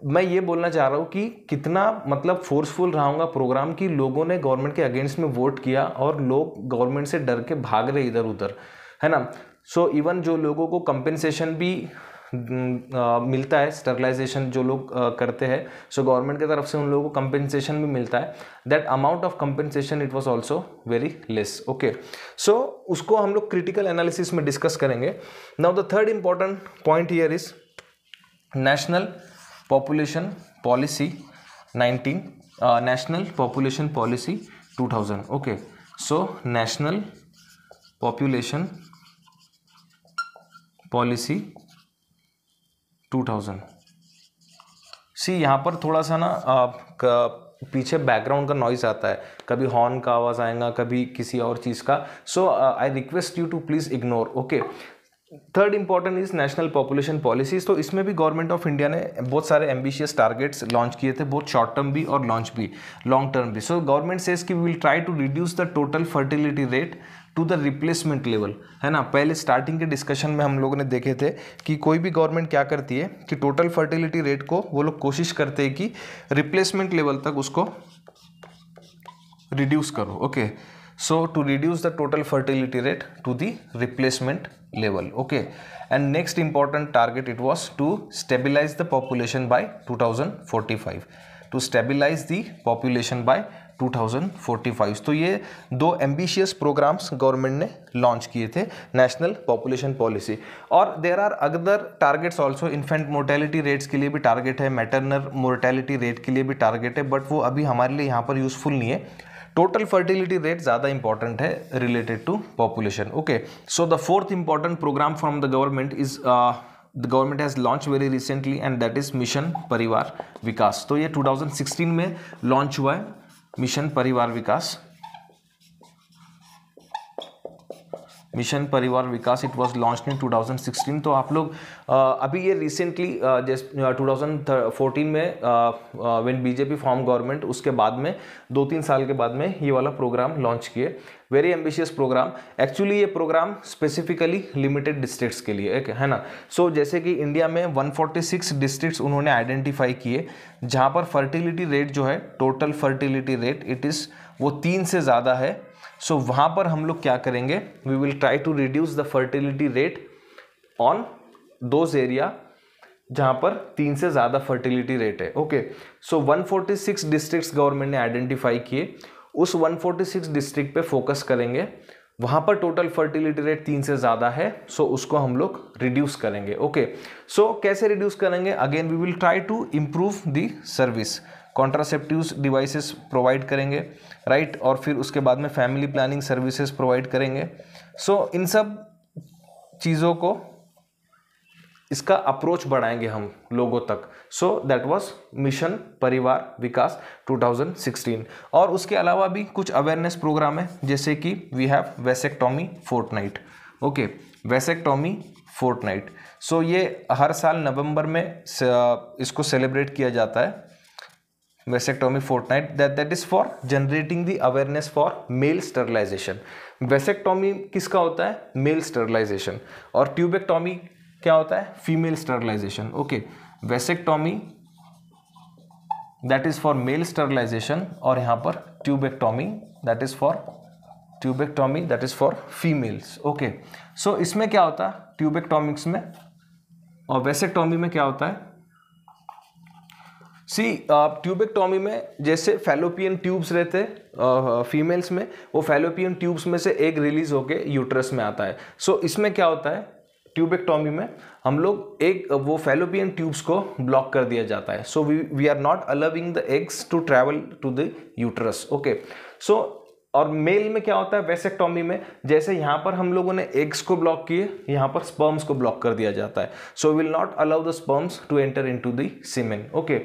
मैं ये बोलना चाह रहा हूँ कि कितना मतलब फोर्सफुल रहा प्रोग्राम कि लोगों ने गवर्नमेंट के अगेंस्ट में वोट किया और लोग गवर्नमेंट से डर के भाग रहे इधर उधर है ना सो so, इवन जो लोगों को कंपेंसेशन भी आ, मिलता है स्टरलाइजेशन जो लोग आ, करते हैं सो गवर्नमेंट की तरफ से उन लोगों को कंपेंसेशन भी मिलता है that amount of compensation it was also very less okay so उसको हम लोग क्रिटिकल एनालिसिस में डिस्कस करेंगे now the third important point here is national population policy 19 national population policy 2000 okay so national population policy 2000 see यहाँ पर थोड़ा सा ना आप uh, पीछे बैकग्राउंड का नॉइज आता है कभी हॉर्न का आवाज़ आएगा कभी किसी और चीज़ का so I request you to please ignore okay third important is national population policies तो इसमें भी गवर्नमेंट ऑफ इंडिया ने बहुत सारे एम्बिशियस टारगेट्स लॉन्च किए थे बहुत शॉर्ट टर्म भी और लॉन्च भी लॉन्ग टर्म भी सो गवर्नमेंट सेज कि we will try to reduce the total fertility rate to the replacement level है ना पहले स्टार्टिंग के डिस्कशन में हम लोगों ने देखे थे कि कोई भी गवर्नमेंट क्या करती है कि टोटल फर्टिलिटी रेट को वो लोग कोशिश करते हैं कि रिप्लेसमेंट लेवल तक उसको रिड्यूस करो okay okay? so to reduce the total fertility rate to the replacement level okay and next important target it was to stabilize the population by 2045 to stabilize the population by 2045 तो ये दो एम्बिशियस प्रोग्राम्स गवर्नमेंट ने लॉन्च किए थे नेशनल पॉपुलेशन पॉलिसी और there are other targets also infant mortality rates के लिए भी टारगेट है मैटरनल मोर्टेलिटी रेट के लिए भी टारगेट है बट वो अभी हमारे लिए यहाँ पर यूज़फुल नहीं है टोटल फर्टिलिटी रेट ज़्यादा इंपॉर्टेंट है related to population okay so the fourth important programme from the government is the government has launch very recently and that is mission Parivar Vikas तो ये 2016 में लॉन्च हुआ है mission Parivar Vikas mission Parivar Vikas it was launch in 2016 तो आप लोग अभी ये रिसेंटली टू थाउजेंड में व्हेन बीजेपी फॉर्म गवर्नमेंट उसके बाद में दो तीन साल के बाद में ये वाला प्रोग्राम लॉन्च किए वेरी एम्बिशियस प्रोग्राम एक्चुअली ये प्रोग्राम स्पेसिफिकली लिमिटेड डिस्ट्रिक्ट्स के लिए एक है ना सो so, जैसे कि इंडिया में 146 डिस्ट्रिक्ट्स उन्होंने आइडेंटिफाई किए जहाँ पर फर्टिलिटी रेट जो है total fertility rate it is वो तीन से ज़्यादा है सो वहाँ पर हम लोग क्या करेंगे we will try to reduce the fertility rate on those area जहाँ पर तीन से ज़्यादा फर्टिलिटी रेट है ओके सो 146 डिस्ट्रिक्ट्स गवर्नमेंट ने आइडेंटिफाई किए उस 146 डिस्ट्रिक्ट पे फोकस करेंगे वहाँ पर टोटल फर्टिलिटी रेट तीन से ज़्यादा है सो so उसको हम लोग रिड्यूस करेंगे ओके okay. सो so, कैसे रिड्यूस करेंगे again we will try to improve the service contraceptive devices provide करेंगे राइट right? और फिर उसके बाद में फैमिली प्लानिंग सर्विसेज प्रोवाइड करेंगे सो so, इन सब चीज़ों को इसका अप्रोच बढ़ाएंगे हम लोगों तक so that was mission Parivar Vikas 2016 और उसके अलावा भी कुछ अवेयरनेस प्रोग्राम है जैसे कि we have vasectomy fortnight okay vasectomy fortnight so ये हर साल नवंबर में इसको सेलिब्रेट किया जाता है vasectomy fortnight that that is for generating the awareness for male sterilisation vasectomy किसका होता है मेल स्टरलाइजेशन और ट्यूबेक्टोमी क्या होता है female sterilisation okay vasectomy that is for male sterilisation और यहाँ पर tubectomy that is for tubectomy that is for females okay so इसमें क्या होता है ट्यूबेक्टोमिक्स में और वेसेक्टोमी में क्या होता है सी आप ट्यूबेक्टोमी में जैसे फैलोपियन ट्यूब्स रहते हैं फीमेल्स uh, uh, में वो फैलोपियन ट्यूब्स में से एक रिलीज होके यूट्रस में आता है सो so, इसमें क्या होता है ट्यूबेक्टोमी में हम लोग एक वो फैलोपियन ट्यूब्स को ब्लॉक कर दिया जाता है so we we are not allowing the eggs to travel to the uterus okay so और मेल में क्या होता है वेसेक्टॉमी में जैसे यहां पर हम लोगों ने एग्स को ब्लॉक किए यहां पर स्पर्म्स को ब्लॉक कर दिया जाता है so will not allow the sperms to enter into semen okay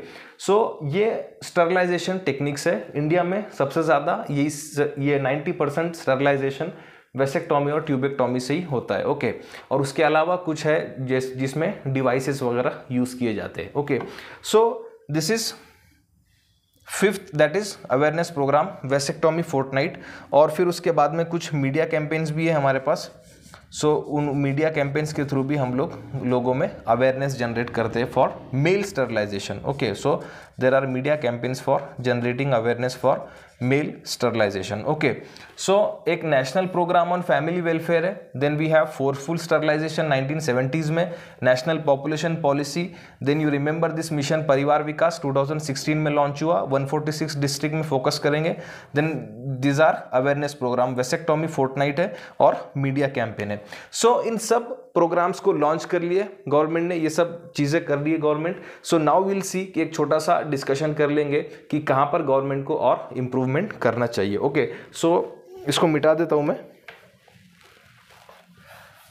so ये स्टरलाइजेशन टेक्निक्स है इंडिया में सबसे ज़्यादा ये ये 90 परसेंट स्टरलाइजेशन वेसेक्टॉमी और ट्यूबेक्टॉमी से ही होता है ओके और उसके अलावा कुछ है जिस जिसमें डिवाइसेस वगैरह यूज़ किए जाते हैं okay so this is fifth that is awareness programme vasectomy fortnight और फिर उसके बाद में कुछ मीडिया कैंपेन्स भी है हमारे पास सो so, उन मीडिया कैंपेन्स के थ्रू भी हम लोग लोगों में अवेयरनेस जनरेट करते हैं for male sterilisation okay so there are media campaigns for generating awareness for male sterilisation okay so एक national programme on family welfare है then we have forceful sterilisation 1970s में national population policy then you remember this mission Parivar Vikas 2016 में लॉन्च हुआ 146 डिस्ट्रिक्ट में फोकस करेंगे then these are awareness programme vasectomy fortnight है और मीडिया कैंपेन है सो so, इन सब प्रोग्राम्स को लॉन्च कर लिए गवर्नमेंट ने ये सब चीज़ें कर ली है government so now will see कि एक छोटा सा डिस्कशन कर लेंगे कि कहाँ पर गवर्नमेंट को और इम्प्रूवमेंट करना चाहिए ओके okay, सो so, इसको मिटा देता हूँ मैं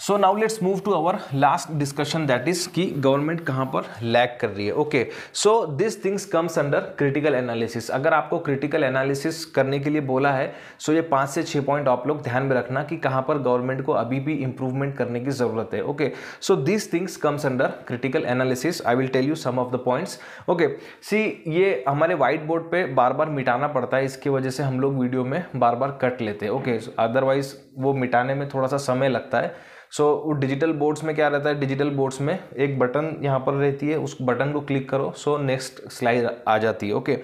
so now let's move to our last discussion that is कि गवर्नमेंट कहाँ पर लैक कर रही है okay so this things comes under critical analysis अगर आपको क्रिटिकल एनालिसिस करने के लिए बोला है सो so ये पाँच से छः पॉइंट आप लोग ध्यान में रखना कि कहाँ पर गवर्नमेंट को अभी भी इंप्रूवमेंट करने की ज़रूरत है okay so this things comes under critical analysis I will tell you some of the points okay see ये हमारे व्हाइट बोर्ड पर बार बार मिटाना पड़ता है इसकी वजह से हम लोग वीडियो में बार बार कट लेते हैं ओके अदरवाइज वो मिटाने में थोड़ा सा समय लगता है सो so, डिजिटल बोर्ड्स में क्या रहता है डिजिटल बोर्ड्स में एक बटन यहाँ पर रहती है उस बटन को क्लिक करो सो नेक्स्ट स्लाइड आ जाती है ओके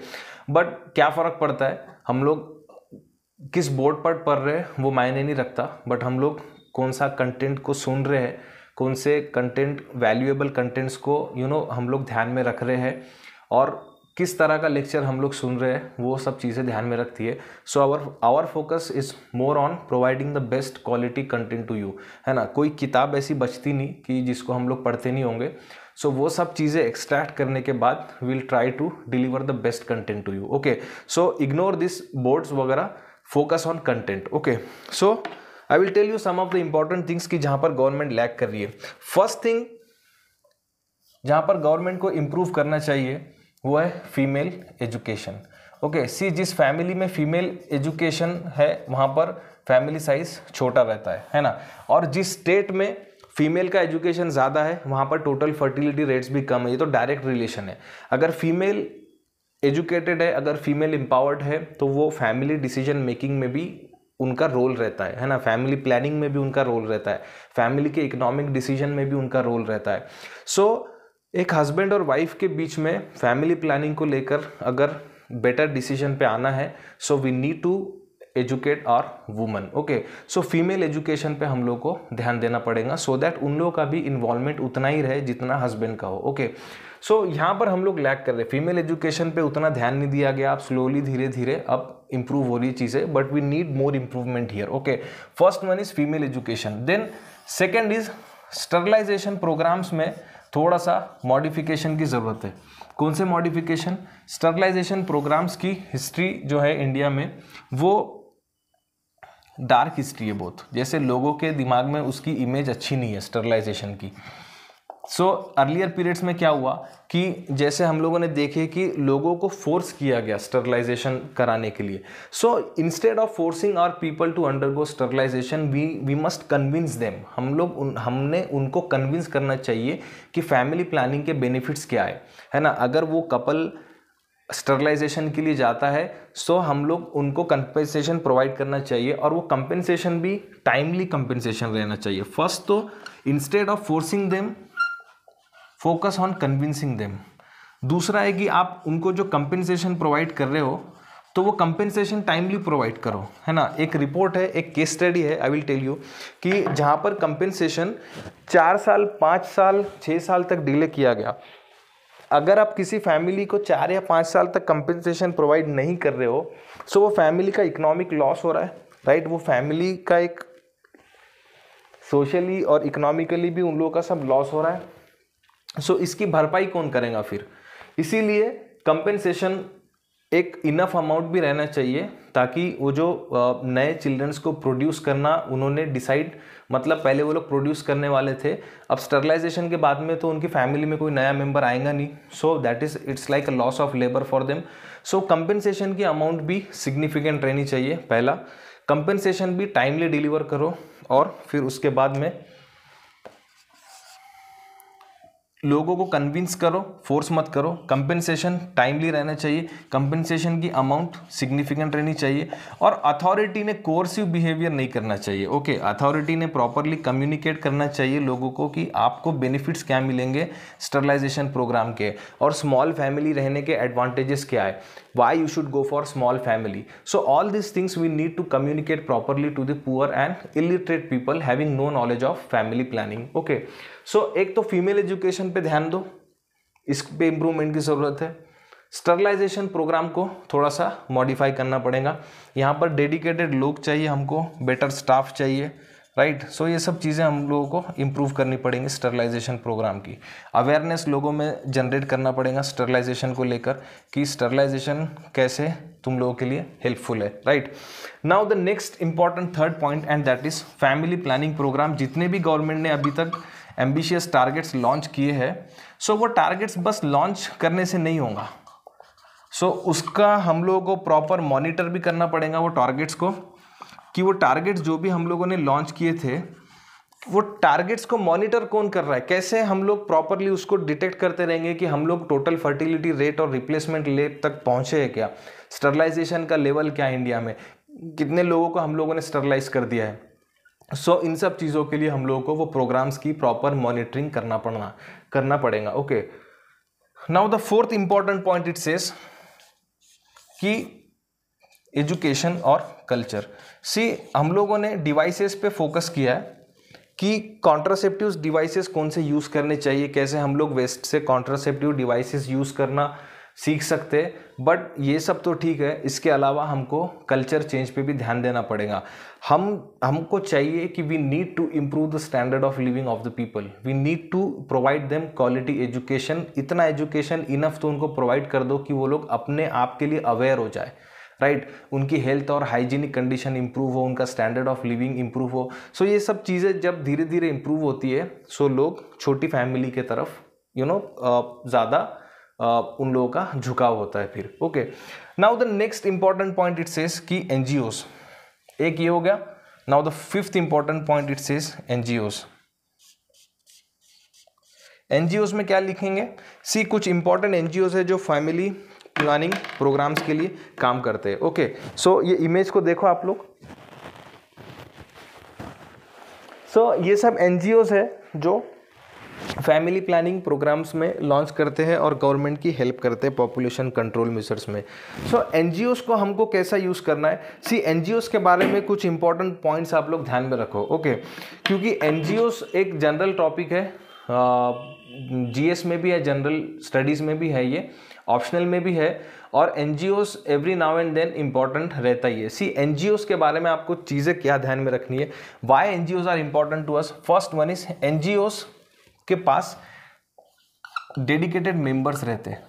बट क्या फ़र्क पड़ता है हम लोग किस बोर्ड पर पढ़ रहे हैं वो मायने नहीं रखता बट हम लोग कौन सा कंटेंट को सुन रहे हैं कौन से कंटेंट वैल्यूएबल कंटेंट्स को यू you नो know, हम लोग ध्यान में रख रहे हैं और किस तरह का लेक्चर हम लोग सुन रहे हैं वो सब चीज़ें ध्यान में रखती है so our our focus is more on providing the best quality content to you है ना कोई किताब ऐसी बचती नहीं कि जिसको हम लोग पढ़ते नहीं होंगे सो so, वो सब चीज़ें एक्सट्रैक्ट करने के बाद will try to deliver the best content to you okay so ignore this boards वगैरह focus on content okay so I will tell you some of the important things कि जहाँ पर गवर्नमेंट लैक कर रही है फर्स्ट थिंग जहाँ पर गवर्नमेंट को इम्प्रूव करना चाहिए वो है फीमेल एजुकेशन ओके सी जिस फैमिली में फीमेल एजुकेशन है वहाँ पर फैमिली साइज छोटा रहता है है ना और जिस स्टेट में फीमेल का एजुकेशन ज़्यादा है वहाँ पर टोटल फर्टिलिटी रेट्स भी कम है ये तो डायरेक्ट रिलेशन है अगर फीमेल एजुकेटेड है अगर फीमेल एम्पावर्ड है तो वो फैमिली डिसीजन मेकिंग में भी उनका रोल रहता है है ना फैमिली प्लानिंग में भी उनका रोल रहता है फैमिली के इकोनॉमिक डिसीजन में भी उनका रोल रहता है सो so, एक हस्बैंड और वाइफ के बीच में फैमिली प्लानिंग को लेकर अगर बेटर डिसीजन पे आना है so we need to educate our woman okay so female education पे हम लोग को ध्यान देना पड़ेगा सो दैट उन लोगों का भी इन्वॉल्वमेंट उतना ही रहे जितना हस्बैंड का हो ओके okay. सो so, यहाँ पर हम लोग लैक कर रहे हैं फीमेल एजुकेशन पे उतना ध्यान नहीं दिया गया आप स्लोली धीरे धीरे अब इम्प्रूव हो रही चीज़ें but we need more improvement here okay first one is female education then second is sterilisation programmes में थोड़ा सा मॉडिफिकेशन की ज़रूरत है कौन से मॉडिफिकेशन स्टरलाइजेशन प्रोग्राम्स की हिस्ट्री जो है इंडिया में वो डार्क हिस्ट्री है बहुत जैसे लोगों के दिमाग में उसकी इमेज अच्छी नहीं है स्टरलाइजेशन की सो अर्लियर पीरियड्स में क्या हुआ कि जैसे हम लोगों ने देखे कि लोगों को फोर्स किया गया स्टरलाइजेशन कराने के लिए so instead of forcing our people to undergo sterilisation we we must convince them हम लोग उन हमने उनको कन्विंस करना चाहिए कि फैमिली प्लानिंग के बेनिफिट्स क्या है है ना अगर वो कपल स्टरलाइजेशन के लिए जाता है सो so हम लोग उनको कंपेंसेशन प्रोवाइड करना चाहिए और वो कंपेंसेशन भी टाइमली कंपेंसेशन रहना चाहिए फर्स्ट तो instead of forcing them focus on convincing them दूसरा है कि आप उनको जो कंपेंसेशन प्रोवाइड कर रहे हो तो वो कंपेंसेशन टाइमली प्रोवाइड करो है ना एक रिपोर्ट है एक केस स्टडी है आई विल टेल यू कि जहाँ पर कंपेंसेशन चार साल पाँच साल छः साल तक डिले किया गया अगर आप किसी फैमिली को चार या पाँच साल तक कंपेंसेशन प्रोवाइड नहीं कर रहे हो सो वो फैमिली का इकोनॉमिक लॉस हो रहा है राइट वो फैमिली का एक सोशली और इकोनॉमिकली भी उन लोगों का सब लॉस हो रहा है सो so, इसकी भरपाई कौन करेगा फिर इसीलिए कंपेंसेशन एक इनफ अमाउंट भी रहना चाहिए ताकि वो जो नए चिल्ड्रंस को प्रोड्यूस करना उन्होंने डिसाइड मतलब पहले वो लोग प्रोड्यूस करने वाले थे अब स्टरलाइजेशन के बाद में तो उनकी फैमिली में कोई नया मेंबर आएगा नहीं so that is it's like a loss of labour for them so compensation की अमाउंट भी सिग्निफिकेंट रहनी चाहिए पहला कंपेंसेशन भी टाइमली डिलीवर करो और फिर उसके बाद में लोगों को कन्विंस करो फोर्स मत करो कंपेंसेशन टाइमली रहना चाहिए कंपेंसेशन की अमाउंट सिग्निफिकेंट रहनी चाहिए और अथॉरिटी ने कोर्सिव बिहेवियर नहीं करना चाहिए ओके अथॉरिटी ने प्रॉपरली कम्युनिकेट करना चाहिए लोगों को कि आपको बेनिफिट्स क्या मिलेंगे स्टरलाइजेशन प्रोग्राम के और स्मॉल फैमिली रहने के एडवांटेजेस क्या है why you should go for small family so all this things we need to communicate properly to the poor and illiterate people having no knowledge of family planning okay so so, एक तो फीमेल एजुकेशन पे ध्यान दो इस पे इम्प्रूवमेंट की ज़रूरत है स्टरलाइजेशन प्रोग्राम को थोड़ा सा मॉडिफाई करना पड़ेगा यहाँ पर डेडिकेटेड लोग चाहिए हमको बेटर स्टाफ चाहिए राइट right? सो so, ये सब चीज़ें हम लोगों को इम्प्रूव करनी पड़ेंगी स्टरलाइजेशन प्रोग्राम की अवेयरनेस लोगों में जनरेट करना पड़ेगा स्टरलाइजेशन को लेकर कि स्टरलाइजेशन कैसे तुम लोगों के लिए हेल्पफुल है right now the next important third point and that is family planning programme जितने भी गवर्नमेंट ने अभी तक एम्बिशियस टारगेट्स लॉन्च किए हैं सो वो टारगेट्स बस लॉन्च करने से नहीं होगा सो so, उसका हम लोगों को प्रॉपर मॉनिटर भी करना पड़ेगा वो टारगेट्स को कि वो टारगेट्स जो भी हम लोगों ने लॉन्च किए थे वो टारगेट्स को मॉनिटर कौन कर रहा है कैसे हम लोग प्रॉपरली उसको डिटेक्ट करते रहेंगे कि हम लोग टोटल फर्टिलिटी रेट और रिप्लेसमेंट रेट तक पहुँचे हैं क्या स्टरलाइजेशन का लेवल क्या है इंडिया में कितने लोगों को हम लोगों ने स्टरलाइज कर दिया है सो so, इन सब चीज़ों के लिए हम लोगों को वो प्रोग्राम्स की प्रॉपर मॉनिटरिंग करना पड़ना करना पड़ेगा okay now the fourth important point it says कि एजुकेशन और कल्चर सी हम लोगों ने डिवाइसेस पे फोकस किया है कि कॉन्ट्रासेप्टिव डिवाइसेस कौन से यूज़ करने चाहिए कैसे हम लोग वेस्ट से कॉन्ट्रासेप्टिव डिवाइसेस यूज़ करना सीख सकते बट ये सब तो ठीक है इसके अलावा हमको कल्चर चेंज पे भी ध्यान देना पड़ेगा हम हमको चाहिए कि we need to improve the standard of living of the people we need to provide them quality education इतना एजुकेशन इनफ तो उनको प्रोवाइड कर दो कि वो लोग अपने आप के लिए अवेयर हो जाए राइट right? उनकी हेल्थ और हाइजीनिक कंडीशन इंप्रूव हो उनका स्टैंडर्ड ऑफ लिविंग इंप्रूव हो सो so ये सब चीज़ें जब धीरे धीरे इंप्रूव होती है सो so लोग छोटी फैमिली के तरफ यू नो ज़्यादा उन लोगों का झुकाव होता है फिर okay now the next important point it says कि एन एक ये हो गया now the fifth important point it says N NGOs में क्या लिखेंगे सी कुछ इंपॉर्टेंट एनजीओ है जो फैमिली प्लानिंग प्रोग्राम्स के लिए काम करते हैं ओके सो ये इमेज को देखो आप लोग सो so, ये सब एनजीओ है जो फैमिली प्लानिंग प्रोग्राम्स में लॉन्च करते हैं और गवर्नमेंट की हेल्प करते हैं पॉपुलेशन कंट्रोल मेजर्स में सो so, एन को हमको कैसा यूज़ करना है सी एन के बारे में कुछ इंपॉर्टेंट पॉइंट्स आप लोग ध्यान में रखो ओके okay? क्योंकि एन एक जनरल टॉपिक है जी uh, में भी है जनरल स्टडीज़ में भी है ये ऑप्शनल में भी है और N every now and then important रहता ही है सी एन के बारे में आपको चीज़ें क्या ध्यान में रखनी है why N are important to us first one is N के पास डेडिकेटेड मेंबर्स रहते हैं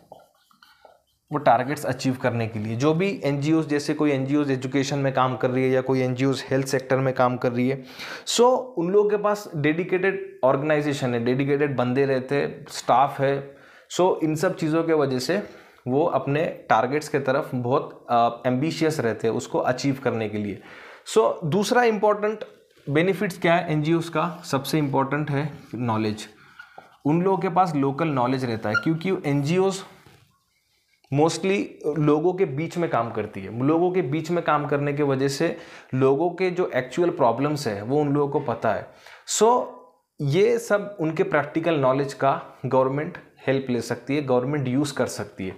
वो टारगेट्स अचीव करने के लिए जो भी एन जैसे कोई एन एजुकेशन में काम कर रही है या कोई एन हेल्थ सेक्टर में काम कर रही है सो so, उन लोगों के पास डेडिकेटेड ऑर्गेनाइजेशन है डेडिकेटेड बंदे रहते हैं स्टाफ है सो so, इन सब चीज़ों के वजह से वो अपने टारगेट्स के तरफ बहुत एम्बिशियस uh, रहते हैं उसको अचीव करने के लिए सो so, दूसरा इम्पॉर्टेंट बेनिफिट्स क्या है एन का सबसे इम्पॉर्टेंट है नॉलेज उन लोगों के पास लोकल नॉलेज रहता है क्योंकि एन मोस्टली लोगों के बीच में काम करती है लोगों के बीच में काम करने के वजह से लोगों के जो एक्चुअल प्रॉब्लम्स है वो उन लोगों को पता है सो so, ये सब उनके प्रैक्टिकल नॉलेज का गवर्नमेंट हेल्प ले सकती है गवर्नमेंट यूज़ कर सकती है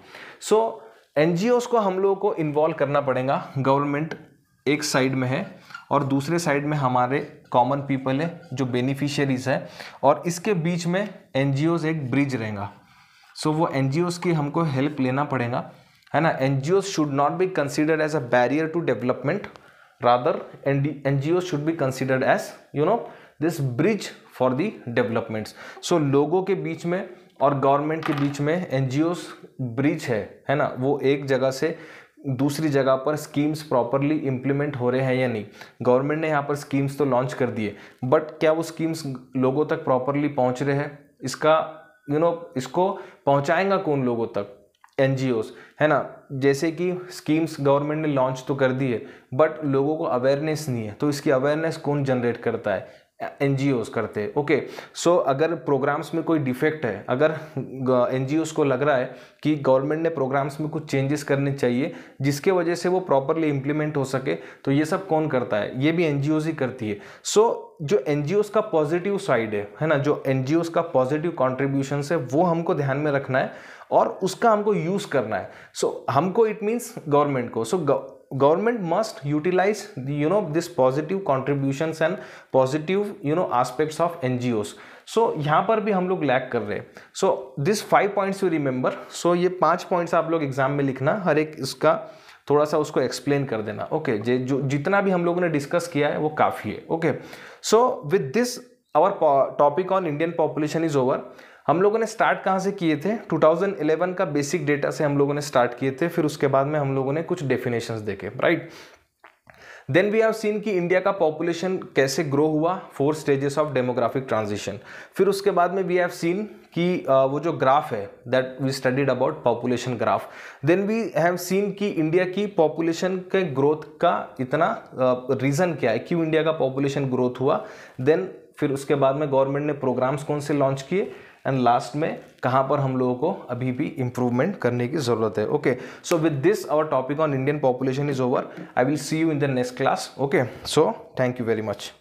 सो so, एन को हम लोगों को इन्वॉल्व करना पड़ेगा गवर्नमेंट एक साइड में है और दूसरे साइड में हमारे कॉमन पीपल है जो बेनिफिशियरीज है और इसके बीच में एन एक ब्रिज रहेगा सो so, वो एन की हमको हेल्प लेना पड़ेगा है ना N should not be considered as a barrier to development rather N G should be considered as you know this bridge for the developments so लोगों के बीच में और गवर्नमेंट के बीच में एन ब्रिज है है ना वो एक जगह से दूसरी जगह पर स्कीम्स प्रॉपरली इम्प्लीमेंट हो रहे हैं या नहीं गवर्नमेंट ने यहाँ पर स्कीम्स तो लॉन्च कर दिए बट क्या वो स्कीम्स लोगों तक प्रॉपरली पहुँच रहे हैं इसका यू you नो know, इसको पहुँचाएंगा कौन लोगों तक एन है ना जैसे कि स्कीम्स गवर्नमेंट ने लॉन्च तो कर दी है बट लोगों को अवेयरनेस नहीं है तो इसकी अवेयरनेस कौन जनरेट करता है एन करते हैं ओके सो अगर प्रोग्राम्स में कोई डिफेक्ट है अगर एन को लग रहा है कि गवर्नमेंट ने प्रोग्राम्स में कुछ चेंजेस करने चाहिए जिसके वजह से वो प्रॉपरली इम्प्लीमेंट हो सके तो ये सब कौन करता है ये भी एन ही करती है सो so, जो एन का पॉजिटिव साइड है है ना जो एन का पॉजिटिव कॉन्ट्रीब्यूशन है वो हमको ध्यान में रखना है और उसका हमको यूज़ करना है सो so, हमको इट मीन्स गवर्नमेंट को so so, government must utilize the, you know this positive contributions and positive you know aspects of ngos so so, यहाँ पर भी हम लोग लैक कर रहे हैं so this five points you remember so ये पांच पॉइंट्स आप लोग एग्जाम में लिखना हर एक इसका थोड़ा सा उसको एक्सप्लेन कर देना ओके okay, जो जितना भी हम लोगों ने डिस्कस किया है वो काफ़ी है okay so with this our topic on Indian population is over हम लोगों ने स्टार्ट कहाँ से किए थे 2011 का बेसिक डेटा से हम लोगों ने स्टार्ट किए थे फिर उसके बाद में हम लोगों ने कुछ डेफिनेशन देखे right then we have seen कि इंडिया का पॉपुलेशन कैसे ग्रो हुआ four stages of demographic transition फिर उसके बाद में वी हैव सीन कि वो जो ग्राफ है that we studied about population graph then we have seen कि इंडिया की पॉपुलेशन के ग्रोथ का इतना रीज़न क्या है क्यों इंडिया का पॉपुलेशन ग्रोथ हुआ देन फिर उसके बाद में गवर्नमेंट ने प्रोग्राम्स कौन से लॉन्च किए एंड लास्ट में कहाँ पर हम लोगों को अभी भी इम्प्रूवमेंट करने की ज़रूरत है okay so with this our topic on Indian population is over I will see you in the next class okay so thank you very much